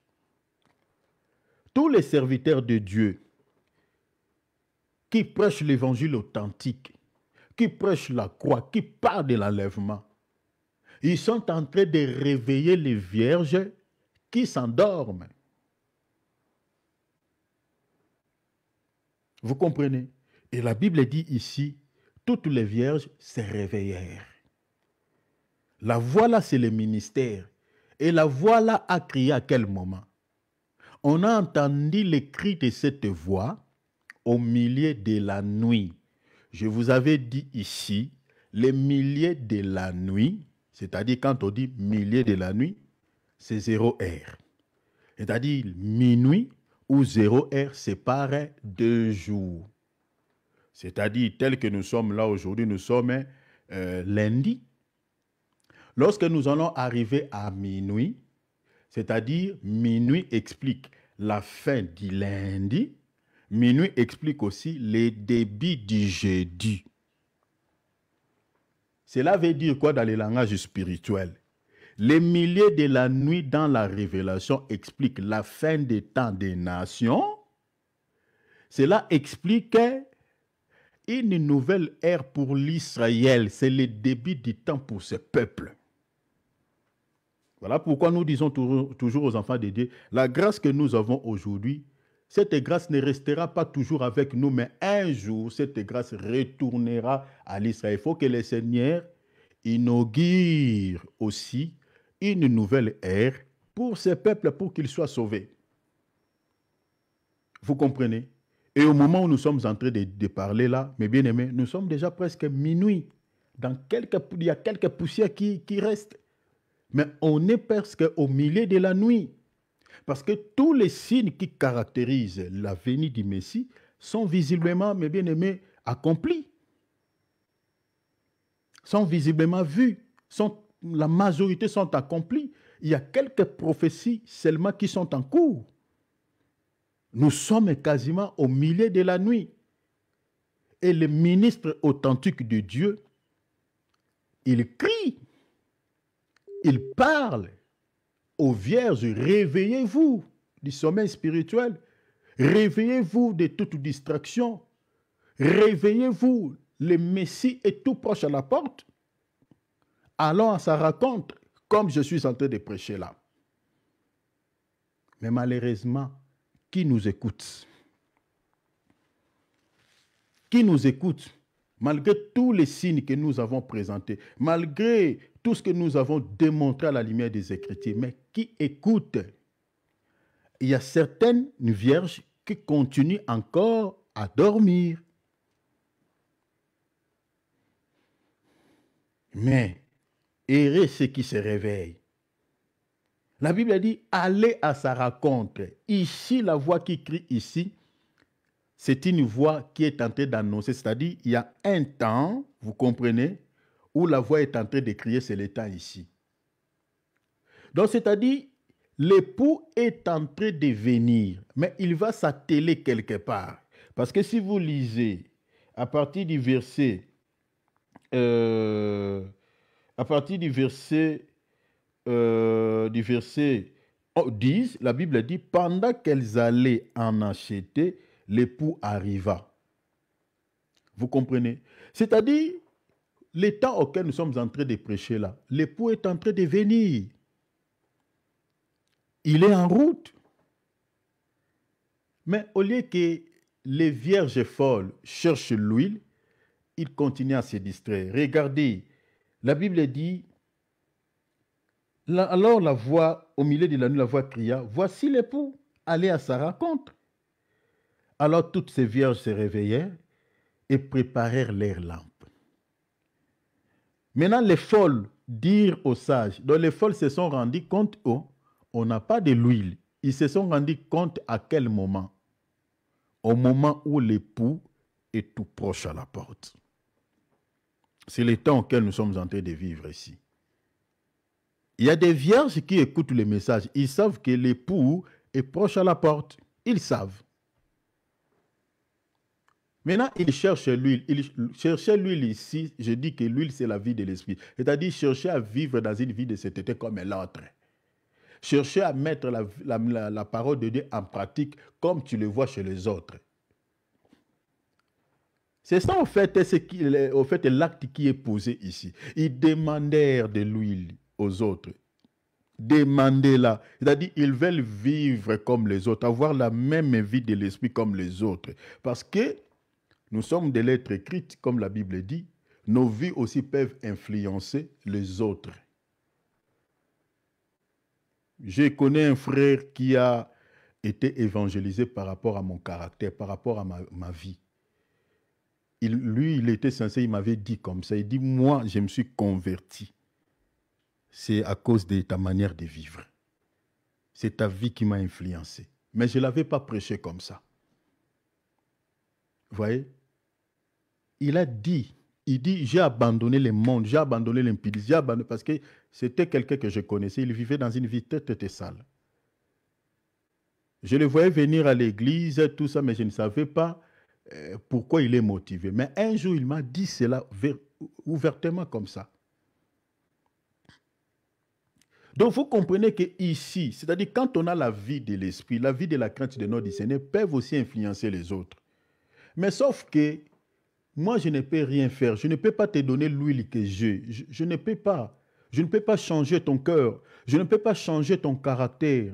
Tous les serviteurs de Dieu qui prêchent l'évangile authentique, qui prêchent la croix, qui parlent de l'enlèvement, ils sont en train de réveiller les vierges qui s'endorment. Vous comprenez Et la Bible dit ici, toutes les vierges se réveillèrent. La voilà, c'est le ministère. Et la voilà a crié à quel moment On a entendu les cris de cette voix au milieu de la nuit. Je vous avais dit ici, les milliers de la nuit, c'est-à-dire quand on dit milliers de la nuit, c'est 0 R. C'est-à-dire minuit ou 0 R séparait deux jours c'est-à-dire tel que nous sommes là aujourd'hui, nous sommes euh, lundi. Lorsque nous allons arriver à minuit, c'est-à-dire minuit explique la fin du lundi, minuit explique aussi les débits du jeudi. Cela veut dire quoi dans les langages spirituels Les milliers de la nuit dans la révélation expliquent la fin des temps des nations. Cela explique une nouvelle ère pour l'Israël. C'est le début du temps pour ce peuple. Voilà pourquoi nous disons toujours aux enfants de Dieu, la grâce que nous avons aujourd'hui, cette grâce ne restera pas toujours avec nous, mais un jour, cette grâce retournera à l'Israël. Il faut que le Seigneur inaugure aussi une nouvelle ère pour ce peuple, pour qu'il soit sauvé. Vous comprenez et au moment où nous sommes en train de, parler là, mes bien-aimés, nous sommes déjà presque minuit. il y a quelques poussières qui, restent. Mais on est presque au milieu de la nuit. Parce que tous les signes qui caractérisent la venue du Messie sont visiblement, mes bien-aimés, accomplis. Sont visiblement vus. la majorité sont accomplis. Il y a quelques prophéties seulement qui sont en cours. Nous sommes quasiment au milieu de la nuit. Et le ministre authentique de Dieu, il crie, il parle aux vierges, réveillez-vous du sommeil spirituel, réveillez-vous de toute distraction, réveillez-vous, le Messie est tout proche à la porte. Allons à sa rencontre, comme je suis en train de prêcher là. Mais malheureusement, qui nous écoute. Qui nous écoute, malgré tous les signes que nous avons présentés, malgré tout ce que nous avons démontré à la lumière des Écritures, mais qui écoute Il y a certaines vierges qui continuent encore à dormir. Mais errer ceux qui se réveillent. La Bible a dit, allez à sa rencontre. Ici, la voix qui crie ici, c'est une voix qui est en train d'annoncer. C'est-à-dire, il y a un temps, vous comprenez, où la voix est en train de crier, c'est le temps ici. Donc, c'est-à-dire, l'époux est en train de venir, mais il va s'atteler quelque part. Parce que si vous lisez à partir du verset, euh, à partir du verset euh, du verset 10, la Bible dit, pendant qu'elles allaient en acheter, l'époux arriva. Vous comprenez C'est-à-dire, l'état auquel nous sommes en train de prêcher là, l'époux est en train de venir. Il est en route. Mais au lieu que les vierges folles cherchent l'huile, ils continuent à se distraire. Regardez, la Bible dit, alors la voix, au milieu de la nuit, la voix cria, voici l'époux, allez à sa rencontre. Alors toutes ces vierges se réveillèrent et préparèrent leurs lampes. Maintenant les folles dirent aux sages, donc les folles se sont rendues compte, oh, on n'a pas de l'huile. Ils se sont rendus compte à quel moment Au moment où l'époux est tout proche à la porte. C'est le temps auquel nous sommes en train de vivre ici. Il y a des vierges qui écoutent les messages. Ils savent que l'époux est proche à la porte. Ils savent. Maintenant, ils cherchent l'huile. Ils cherchaient l'huile ici. Je dis que l'huile, c'est la vie de l'esprit. C'est-à-dire chercher à vivre dans une vie de été comme l'autre. Chercher à mettre la, la parole de Dieu en pratique comme tu le vois chez les autres. C'est ça, en fait, l'acte qui est posé ici. Ils demandèrent de l'huile aux autres. Demandez-la. C'est-à-dire, ils veulent vivre comme les autres, avoir la même vie de l'esprit comme les autres. Parce que nous sommes des lettres écrites, comme la Bible dit. Nos vies aussi peuvent influencer les autres. Je connais un frère qui a été évangélisé par rapport à mon caractère, par rapport à ma, vie. Il, lui, il était censé, il m'avait dit comme ça. Il dit, moi, je me suis converti c'est à cause de ta manière de vivre. C'est ta vie qui m'a influencé. Mais je ne l'avais pas prêché comme ça. Vous voyez Il a dit, il dit, j'ai abandonné le monde, j'ai abandonné l'impudence, j'ai parce que c'était quelqu'un que je connaissais, il vivait dans une vie très très sale. Je le voyais venir à l'église, tout ça, mais je ne savais pas euh, pourquoi il est motivé. Mais un jour, il m'a dit cela ouvertement comme ça. Donc vous comprenez que ici, c'est-à-dire quand on a la vie de l'esprit, la vie de la crainte de nos discerner peuvent aussi influencer les autres. Mais sauf que moi, je ne peux rien faire. Je ne peux pas te donner l'huile que j'ai. Je, je ne peux pas. Je ne peux pas changer ton cœur. Je ne peux pas changer ton caractère.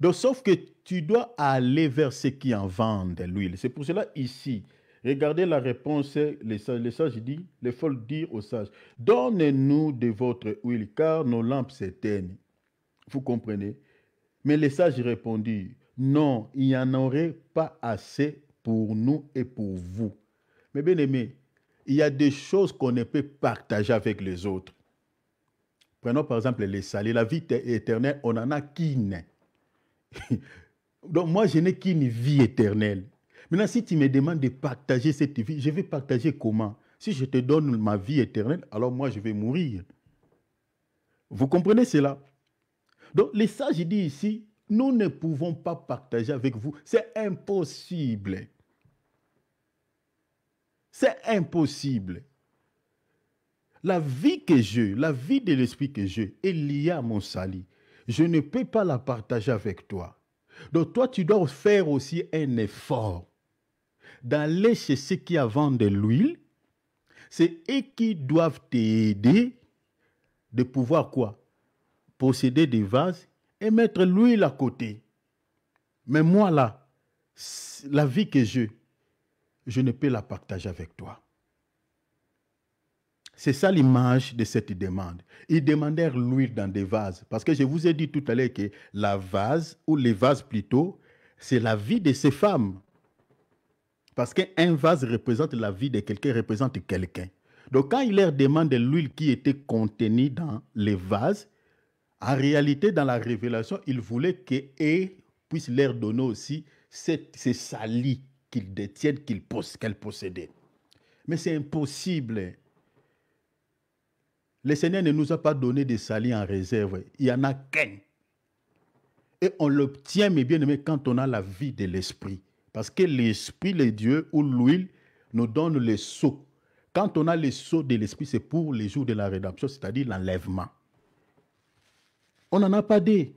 Donc, sauf que tu dois aller vers ceux qui en vendent l'huile. C'est pour cela ici, Regardez la réponse, les sages, les disent, les folles disent aux sages, donnez-nous de votre huile, car nos lampes s'éteignent. Vous comprenez Mais les sages répondirent, non, il n'y en aurait pas assez pour nous et pour vous. Mais bien aimé, il y a des choses qu'on ne peut partager avec les autres. Prenons par exemple les salés. La vie éternelle, on en a qu'une. Donc moi, je n'ai qu'une vie éternelle. Maintenant, si tu me demandes de partager cette vie, je vais partager comment Si je te donne ma vie éternelle, alors moi, je vais mourir. Vous comprenez cela Donc, les sages disent ici, nous ne pouvons pas partager avec vous. C'est impossible. C'est impossible. La vie que j'ai, la vie de l'esprit que j'ai, est liée à mon salut. Je ne peux pas la partager avec toi. Donc toi, tu dois faire aussi un effort d'aller chez ceux qui vendent de l'huile. C'est eux qui doivent t'aider de pouvoir quoi Posséder des vases et mettre l'huile à côté. Mais moi là, la vie que j'ai, je ne peux la partager avec toi. C'est ça l'image de cette demande. Ils demandèrent l'huile dans des vases. Parce que je vous ai dit tout à l'heure que la vase, ou les vases plutôt, c'est la vie de ces femmes. Parce qu'un vase représente la vie de quelqu'un, représente quelqu'un. Donc quand il leur demande l'huile qui était contenue dans les vases, en réalité, dans la révélation, il voulait qu'elle puisse leur donner aussi ces salis qu'ils détiennent, qu'ils qu'elle possédait. Mais c'est impossible. Le Seigneur ne nous a pas donné des salis en réserve. Il n'y en a qu'un. Et on l'obtient, mes bien-aimés, quand on a la vie de l'esprit. Parce que l'Esprit de Dieu ou l'huile nous donne les sceaux. Quand on a les sceaux de l'Esprit, c'est pour les jours de la rédemption, c'est-à-dire l'enlèvement. On n'en a pas des.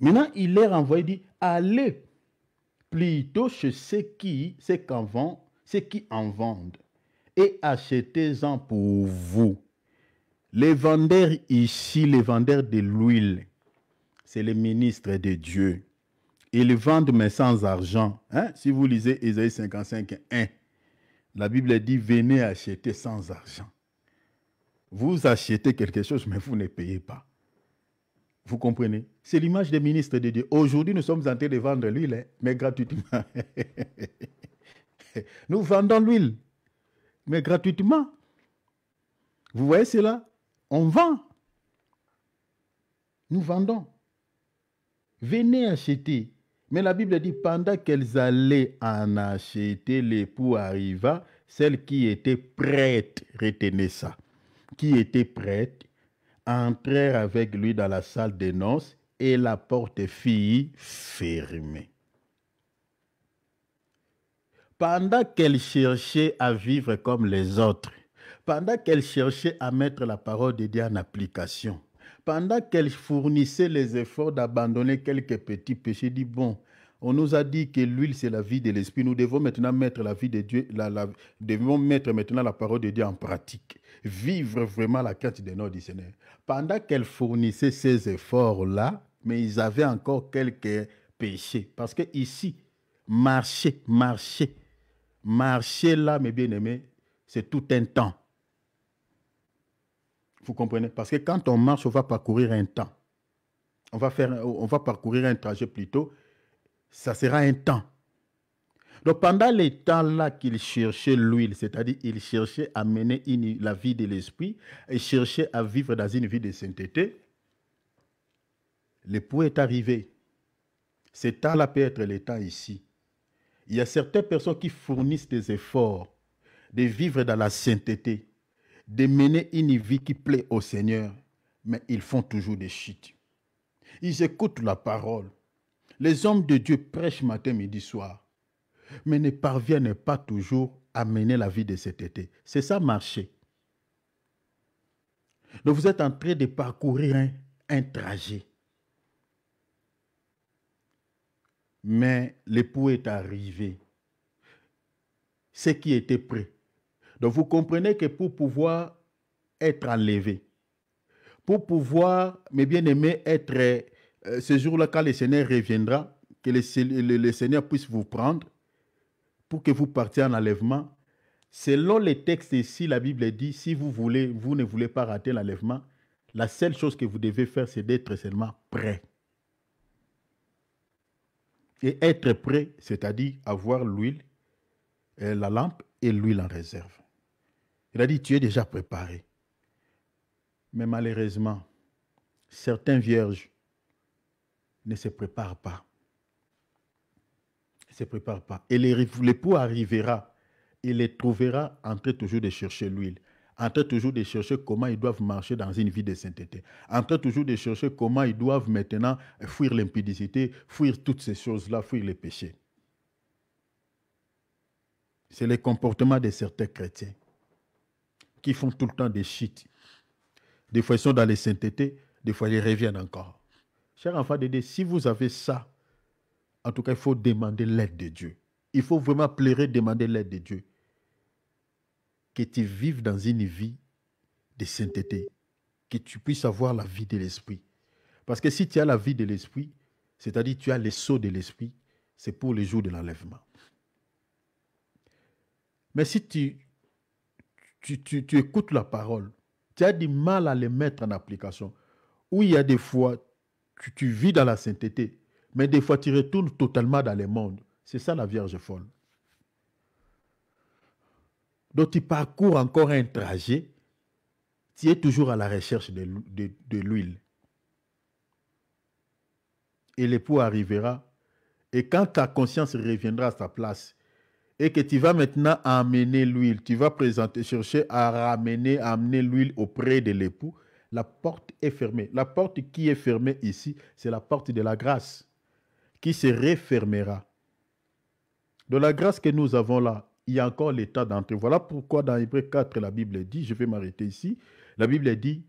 Maintenant, il leur renvoyé, dit, allez plutôt chez ceux qui, en vendent, qui en vendent et achetez-en pour vous. Les vendeurs ici, les vendeurs de l'huile, c'est les ministres de Dieu. Ils vendent mais sans argent. Hein? Si vous lisez Ésaïe 55, 1, la Bible dit, venez acheter sans argent. Vous achetez quelque chose, mais vous ne payez pas. Vous comprenez C'est l'image des ministres de Dieu. Aujourd'hui, nous sommes en train de vendre l'huile, hein, mais gratuitement. nous vendons l'huile, mais gratuitement. Vous voyez cela On vend. Nous vendons. Venez acheter mais la Bible dit, pendant qu'elles allaient en acheter, l'époux arriva, celle qui était prête, retenez ça, qui était prête, entrèrent avec lui dans la salle des noces et la porte fit fermée. Pendant qu'elle cherchait à vivre comme les autres, pendant qu'elle cherchait à mettre la parole de Dieu en application, pendant qu'elle fournissait les efforts d'abandonner quelques petits péchés, dit bon, on nous a dit que l'huile c'est la vie de l'esprit. Nous devons maintenant mettre la vie de Dieu, devons mettre maintenant la parole de Dieu en pratique. Vivre vraiment la crainte de notre Seigneur. Pendant qu'elle fournissait ces efforts-là, mais ils avaient encore quelques péchés. Parce que ici, marcher, marcher, marcher là, mes bien-aimés, c'est tout un temps. Vous comprenez Parce que quand on marche, on va parcourir un temps. On va, faire, on va parcourir un trajet plutôt. Ça sera un temps. Donc pendant les temps-là qu'il cherchait l'huile, c'est-à-dire il cherchait à mener la vie de l'esprit, et cherchait à vivre dans une vie de sainteté, le poids est arrivé. Ce temps-là peut être le temps ici. Il y a certaines personnes qui fournissent des efforts de vivre dans la sainteté, de mener une vie qui plaît au Seigneur, mais ils font toujours des chutes. Ils écoutent la parole. Les hommes de Dieu prêchent matin, midi, soir, mais ne parviennent pas toujours à mener la vie de cet été. C'est ça marcher. Donc vous êtes en train de parcourir un, trajet. Mais l'époux est arrivé. Ce qui était prêt donc vous comprenez que pour pouvoir être enlevé, pour pouvoir, mes bien-aimés, être euh, ce jour-là, quand le Seigneur reviendra, que le, Seigneur puisse vous prendre pour que vous partiez en enlèvement. Selon les textes ici, la Bible dit, si vous voulez, vous ne voulez pas rater l'enlèvement, la seule chose que vous devez faire, c'est d'être seulement prêt. Et être prêt, c'est-à-dire avoir l'huile, euh, la lampe et l'huile en réserve. Il a dit, tu es déjà préparé. Mais malheureusement, certains vierges ne se préparent pas. Ne se préparent pas. Et l'époux arrivera. Il les trouvera en train toujours de chercher l'huile, en train toujours de chercher comment ils doivent marcher dans une vie de sainteté, en train toujours de chercher comment ils doivent maintenant fuir l'impudicité, fuir toutes ces choses-là, fuir les péchés. C'est le comportement de certains chrétiens qui font tout le temps des shit. Des fois, ils sont dans les saintetés, des fois, ils reviennent encore. Cher enfant de Dieu, si vous avez ça, en tout cas, il faut demander l'aide de Dieu. Il faut vraiment pleurer, demander l'aide de Dieu. Que tu vives dans une vie de sainteté, que tu puisses avoir la vie de l'esprit. Parce que si tu as la vie de l'esprit, c'est-à-dire tu as les sceaux de l'esprit, c'est pour les jours de l'enlèvement. Mais si tu tu, tu, écoutes la parole, tu as du mal à les mettre en application. Ou il y a des fois, tu, tu, vis dans la sainteté, mais des fois, tu retournes totalement dans les monde. C'est ça la Vierge folle. Donc, tu parcours encore un trajet, tu es toujours à la recherche de, de, de l'huile. Et l'époux arrivera. Et quand ta conscience reviendra à sa place, et que tu vas maintenant amener l'huile, tu vas chercher à ramener, amener l'huile auprès de l'époux, la porte est fermée. La porte qui est fermée ici, c'est la porte de la grâce qui se refermera. De la grâce que nous avons là, il y a encore l'état d'entrée. Voilà pourquoi dans Hébreu 4, la Bible dit, je vais m'arrêter ici, la Bible dit,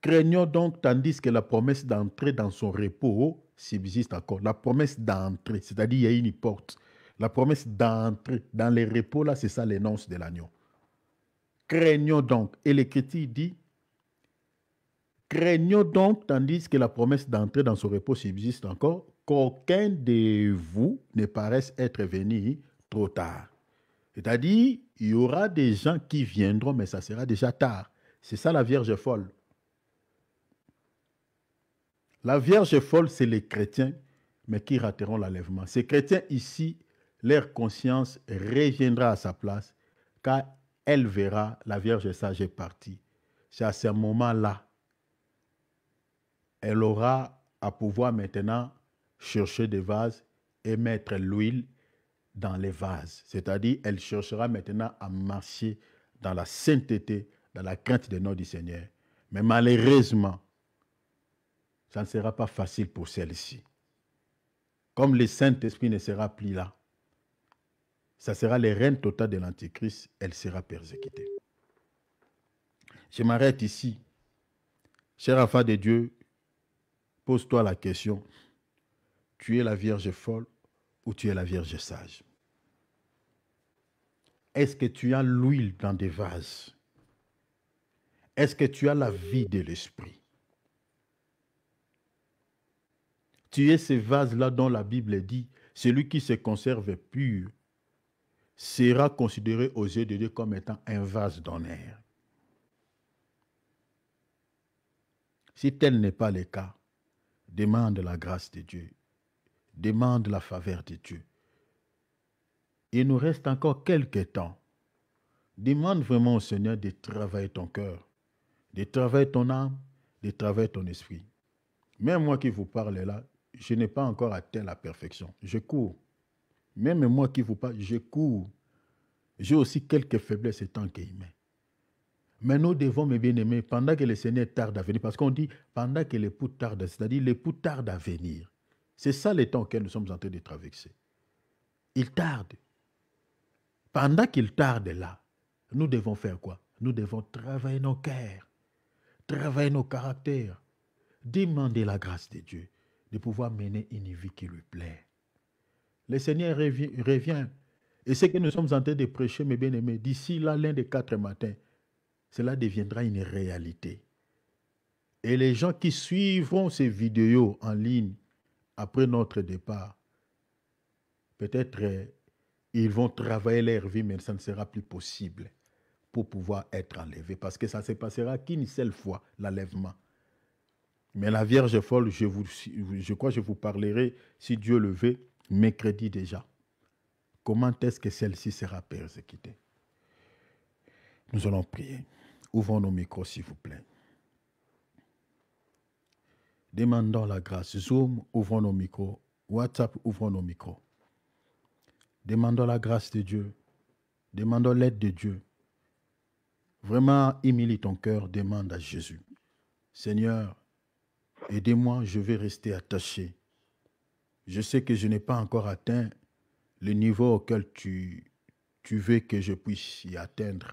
craignons donc tandis que la promesse d'entrer dans son repos subsiste encore. La promesse d'entrer, c'est-à-dire il y a une porte. La promesse d'entrer dans les repos, là, c'est ça l'énonce de l'agneau. Craignons donc. Et l'Écriture dit, craignons donc, tandis que la promesse d'entrer dans ce repos subsiste encore, qu'aucun de vous ne paraisse être venu trop tard. C'est-à-dire, il y aura des gens qui viendront, mais ça sera déjà tard. C'est ça la Vierge folle. La Vierge folle, c'est les chrétiens, mais qui rateront l'enlèvement. Ces chrétiens ici leur conscience reviendra à sa place, car elle verra la Vierge sage est partie. C'est à ce moment-là, elle aura à pouvoir maintenant chercher des vases et mettre l'huile dans les vases. C'est-à-dire, elle cherchera maintenant à marcher dans la sainteté, dans la crainte de noms du Seigneur. Mais malheureusement, ça ne sera pas facile pour celle-ci. Comme le Saint-Esprit ne sera plus là, ça sera les reines totales de l'Antichrist, elle sera persécutée. Je m'arrête ici. Cher enfant de Dieu, pose-toi la question. Tu es la Vierge folle ou tu es la Vierge sage Est-ce que tu as l'huile dans des vases Est-ce que tu as la vie de l'esprit Tu es ces vases-là dont la Bible dit, celui qui se conserve pur sera considéré aux yeux de Dieu comme étant un vase d'honneur. Si tel n'est pas le cas, demande la grâce de Dieu, demande la faveur de Dieu. Il nous reste encore quelques temps. Demande vraiment au Seigneur de travailler ton cœur, de travailler ton âme, de travailler ton esprit. Même moi qui vous parle là, je n'ai pas encore atteint la perfection. Je cours. Même moi qui vous parle, je cours. J'ai aussi quelques faiblesses qu'il met. Mais nous devons, mes bien-aimés, pendant que le Seigneur tarde à venir, parce qu'on dit pendant que l'époux tarde, c'est-à-dire l'époux tarde à venir. C'est ça le temps auquel nous sommes en train de traverser. Il tarde. Pendant qu'il tarde là, nous devons faire quoi Nous devons travailler nos cœurs, travailler nos caractères, demander la grâce de Dieu de pouvoir mener une vie qui lui plaît. Le Seigneur revient. Et ce que nous sommes en train de prêcher, mes bien-aimés, d'ici là, l'un des quatre matins, cela deviendra une réalité. Et les gens qui suivront ces vidéos en ligne après notre départ, peut-être euh, ils vont travailler leur vie, mais ça ne sera plus possible pour pouvoir être enlevés. Parce que ça se passera qu'une seule fois, l'enlèvement. Mais la Vierge folle, je, vous, je crois que je vous parlerai, si Dieu le veut, mercredi déjà, comment est-ce que celle-ci sera persécutée Nous allons prier. Ouvrons nos micros, s'il vous plaît. Demandons la grâce. Zoom, ouvrons nos micros. WhatsApp, ouvrons nos micros. Demandons la grâce de Dieu. Demandons l'aide de Dieu. Vraiment, humilie ton cœur, demande à Jésus. Seigneur, aidez-moi, je vais rester attaché je sais que je n'ai pas encore atteint le niveau auquel tu, tu veux que je puisse y atteindre.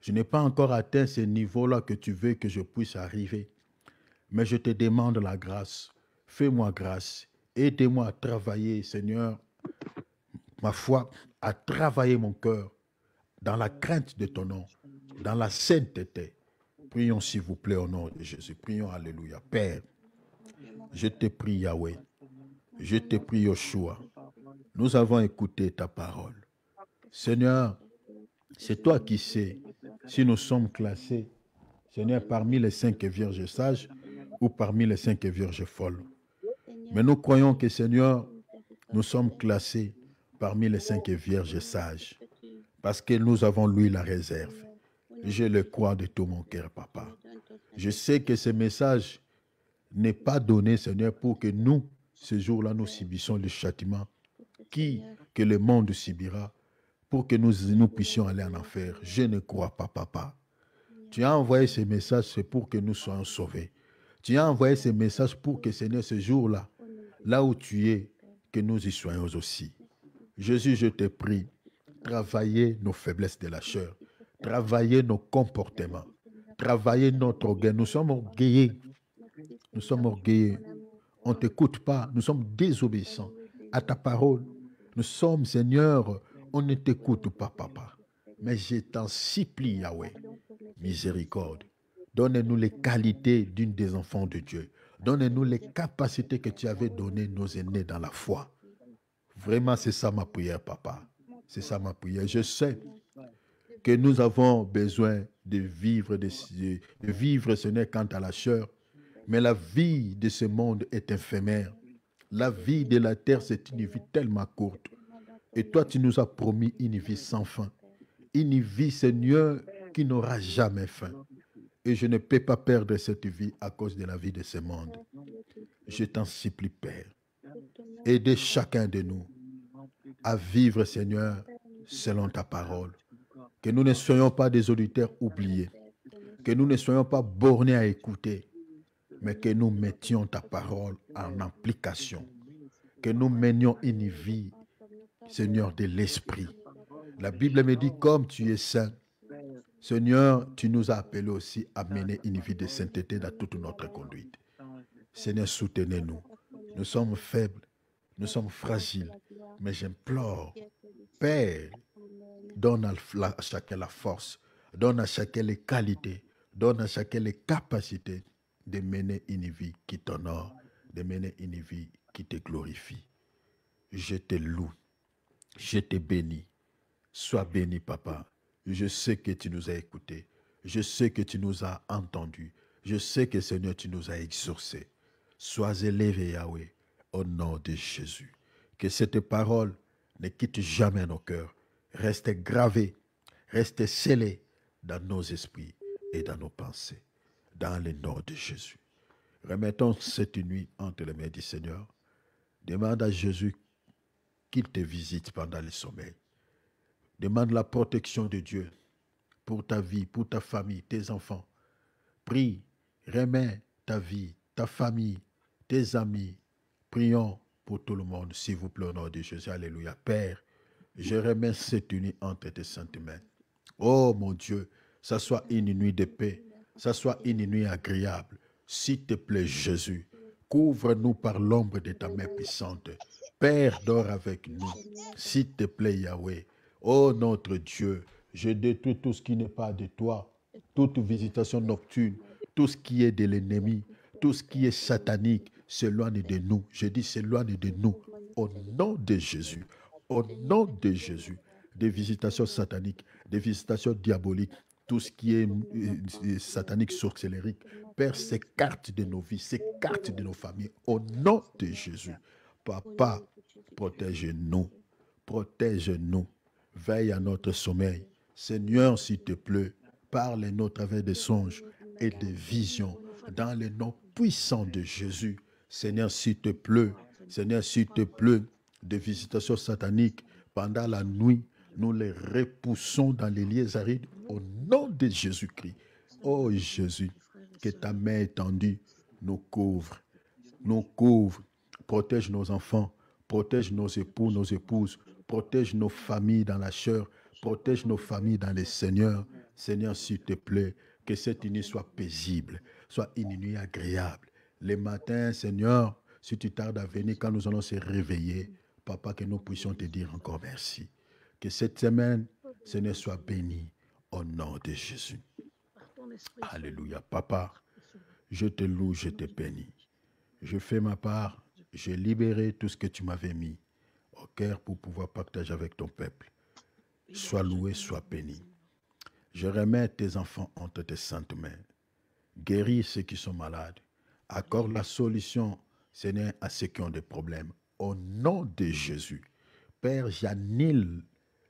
Je n'ai pas encore atteint ce niveau-là que tu veux que je puisse arriver. Mais je te demande la grâce. Fais-moi grâce. Aide-moi à travailler, Seigneur, ma foi, à travailler mon cœur dans la crainte de ton nom, dans la sainteté. Prions, s'il vous plaît, au nom de Jésus. Prions, Alléluia. Père, je te prie, Yahweh je te prie, Yoshua, nous avons écouté ta parole. Seigneur, c'est toi qui sais si nous sommes classés, Seigneur, parmi les cinq vierges sages ou parmi les cinq vierges folles. Mais nous croyons que, Seigneur, nous sommes classés parmi les cinq vierges sages parce que nous avons lui la réserve. Je le crois de tout mon cœur, Papa. Je sais que ce message n'est pas donné, Seigneur, pour que nous, ce jour-là, nous subissons le châtiment qui, que le monde subira pour que nous, nous puissions aller en enfer. Je ne crois pas, papa. Tu as envoyé ce message, c'est pour que nous soyons sauvés. Tu as envoyé ce message pour que, Seigneur, ce jour-là, là où tu es, que nous y soyons aussi. Jésus, je te prie, travaillez nos faiblesses de la chair, travaillez nos comportements, travaillez notre orgueil. Nous sommes orgueillés. Nous sommes orgueillés on ne t'écoute pas, nous sommes désobéissants à ta parole. Nous sommes, Seigneur, on ne t'écoute pas, Papa. Mais je t'en supplie, Yahweh, miséricorde. Donne-nous les qualités d'une des enfants de Dieu. Donne-nous les capacités que tu avais données nos aînés dans la foi. Vraiment, c'est ça ma prière, Papa. C'est ça ma prière. Je sais que nous avons besoin de vivre, de, vivre, ce n'est quant à la chair, mais la vie de ce monde est éphémère. La vie de la terre, c'est une vie tellement courte. Et toi, tu nous as promis une vie sans fin. Une vie, Seigneur, qui n'aura jamais fin. Et je ne peux pas perdre cette vie à cause de la vie de ce monde. Je t'en supplie, Père. Aidez chacun de nous à vivre, Seigneur, selon ta parole. Que nous ne soyons pas des auditeurs oubliés. Que nous ne soyons pas bornés à écouter mais que nous mettions ta parole en application, que nous menions une vie, Seigneur, de l'Esprit. La Bible me dit, comme tu es saint, Seigneur, tu nous as appelés aussi à mener une vie de sainteté dans toute notre conduite. Seigneur, soutenez-nous. Nous sommes faibles, nous sommes fragiles, mais j'implore, Père, donne à chacun la force, donne à chacun les qualités, donne à chacun les capacités de mener une vie qui t'honore, de mener une vie qui te glorifie. Je te loue, je te bénis. Sois béni, papa. Je sais que tu nous as écoutés. Je sais que tu nous as entendus. Je sais que, Seigneur, tu nous as exaucés. Sois élevé, Yahweh, au nom de Jésus. Que cette parole ne quitte jamais nos cœurs. Reste gravée, reste scellée dans nos esprits et dans nos pensées dans le nom de Jésus. Remettons cette nuit entre les mains du Seigneur. Demande à Jésus qu'il te visite pendant le sommeil. Demande la protection de Dieu pour ta vie, pour ta famille, tes enfants. Prie, remets ta vie, ta famille, tes amis. Prions pour tout le monde, s'il vous plaît, au nom de Jésus. Alléluia. Père, je remets cette nuit entre tes saintes mains. Oh mon Dieu, ça soit une nuit de paix, ça soit une nuit agréable. S'il te plaît, Jésus, couvre-nous par l'ombre de ta main puissante. Père, dors avec nous. S'il te plaît, Yahweh. Ô notre Dieu, je détruis tout ce qui n'est pas de toi, toute visitation nocturne, tout ce qui est de l'ennemi, tout ce qui est satanique, s'éloigne de nous. Je dis s'éloigne de nous. Au nom de Jésus, au nom de Jésus, des visitations sataniques, des visitations diaboliques, tout ce qui est euh, euh, satanique, sourcellérique, Père, cartes de nos vies, cartes de nos familles. Au nom de Jésus, Papa, protège-nous, protège-nous. Veille à notre sommeil. Seigneur, s'il te plaît, parle-nous à travers des songes et des visions. Dans le nom puissant de Jésus, Seigneur, s'il te plaît, Seigneur, s'il te plaît, des visitations sataniques pendant la nuit, nous les repoussons dans les lieux arides au nom de Jésus-Christ. Oh Jésus, que ta main étendue nous couvre. Nous couvre. Protège nos enfants. Protège nos époux, nos épouses. Protège nos familles dans la chair. Protège nos familles dans les seigneurs. Seigneur, s'il te plaît, que cette nuit soit paisible, soit une nuit agréable. Le matin, Seigneur, si tu tardes à venir, quand nous allons se réveiller, Papa, que nous puissions te dire encore merci. Que cette semaine, Seigneur, soit bénie. Au nom de Jésus. Alléluia. Papa, je te loue, je te bénis. Je fais ma part. J'ai libéré tout ce que tu m'avais mis au cœur pour pouvoir partager avec ton peuple. Sois loué, sois béni. Je remets tes enfants entre tes saintes mains. Guéris ceux qui sont malades. Accorde la solution, Seigneur, à ceux qui ont des problèmes. Au nom de Jésus. Père, j'annule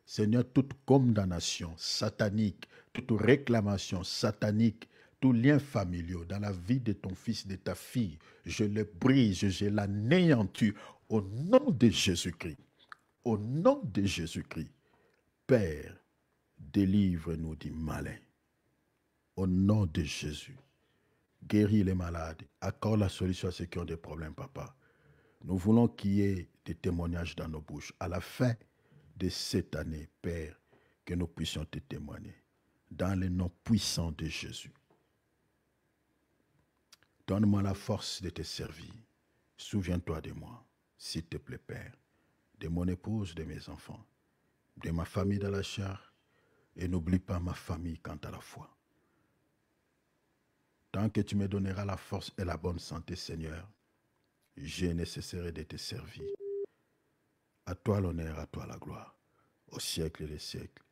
Seigneur, toute condamnation satanique, toute réclamation satanique, tout lien familial dans la vie de ton fils, de ta fille, je le brise, je l'anéantis au nom de Jésus-Christ. Au nom de Jésus-Christ, Père, délivre-nous du malin. Au nom de Jésus, guéris les malades, accorde la solution à ceux qui ont des problèmes, papa. Nous voulons qu'il y ait des témoignages dans nos bouches. À la fin, de cette année, Père, que nous puissions te témoigner dans le nom puissant de Jésus. Donne-moi la force de te servir. Souviens-toi de moi, s'il te plaît, Père, de mon épouse, de mes enfants, de ma famille dans la chair, et n'oublie pas ma famille quant à la foi. Tant que tu me donneras la force et la bonne santé, Seigneur, j'ai nécessaire de te servir à toi l'honneur, à toi la gloire, au siècle les siècles,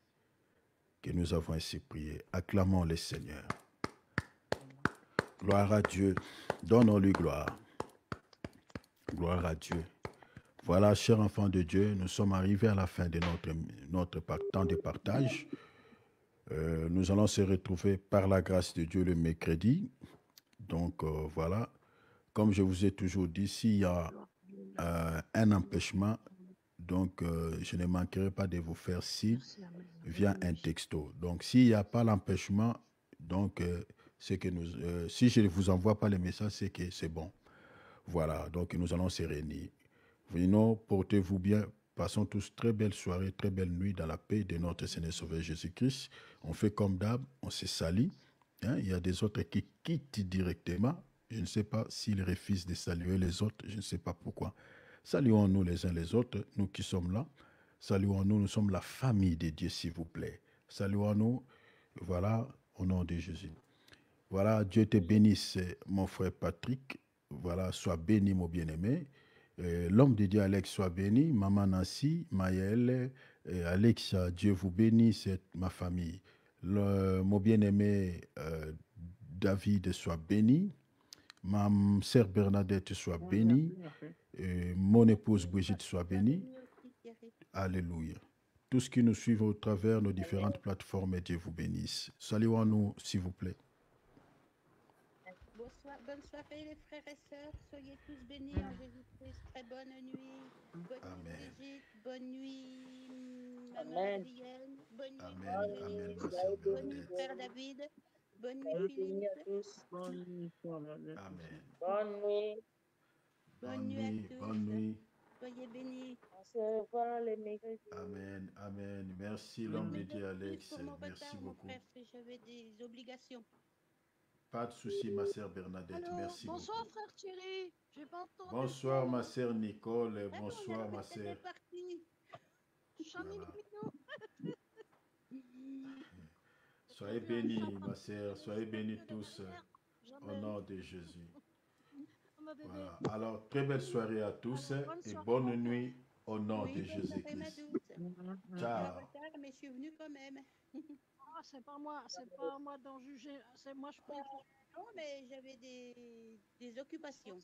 que nous avons ainsi prié. Acclamons le Seigneur. Gloire à Dieu, donnons-lui gloire. Gloire à Dieu. Voilà, chers enfants de Dieu, nous sommes arrivés à la fin de notre, notre temps de partage. Euh, nous allons se retrouver par la grâce de Dieu le mercredi. Donc euh, voilà, comme je vous ai toujours dit, s'il y a euh, un empêchement, donc, euh, je ne manquerai pas de vous faire signe via un texto. Donc, s'il n'y a pas l'empêchement, donc, euh, que nous, euh, si je ne vous envoie pas le message, c'est que c'est bon. Voilà, donc nous allons se réunir. Venons, portez-vous bien. Passons tous très belle soirée, très belle nuit dans la paix de notre Seigneur Sauveur Jésus-Christ. On fait comme d'hab, on se salit. Hein. Il y a des autres qui quittent directement. Je ne sais pas s'ils refusent de saluer les autres, je ne sais pas pourquoi. Saluons-nous les uns les autres, nous qui sommes là. Saluons-nous, nous sommes la famille de Dieu, s'il vous plaît. Saluons-nous. Voilà, au nom de Jésus. Voilà, Dieu te bénisse, mon frère Patrick. Voilà, sois béni, mon bien-aimé. Euh, l'homme de Dieu, Alex, sois béni. Maman Nancy, Maëlle, euh, Alex, Dieu vous bénisse, ma famille. mon bien-aimé euh, David, sois béni. Ma sœur Bernadette soit bénie. mon épouse Brigitte soit bénie. Alléluia. Tous ceux qui nous suivent au travers nos différentes plateformes, Dieu vous bénisse. saluons nous, s'il vous plaît. Bonsoir, bonne soirée les frères et sœurs. Soyez tous bénis en Jésus-Christ. Très bonne nuit. Bonne Amen. nuit Brigitte. Bonne nuit Bonne nuit, Amen. David. Bonne nuit, Philippe. à tous. Bonne nuit. Amen. Bonne nuit. Bonne nuit Bonne nuit. Soyez bénis. On se les mercredis. Amen, amen. Merci l'homme de Dieu, Alex. Merci beaucoup. J'avais des obligations. Pas de souci, ma sœur Bernadette. Merci bonsoir, frère Thierry. J'ai pas entendu. Bonsoir, ma sœur Nicole. bonsoir, ma sœur. voilà. Soyez bénis, ma sœur, soyez bénis tous euh, au nom de Jésus. Alors, très belle soirée à tous ah, et bonne nuit au nom de Jésus-Christ. Ciao. Mais je suis venue quand même. Ah, c'est pas moi, c'est pas moi d'en juger. C'est moi, je pense, Non, mais j'avais des occupations.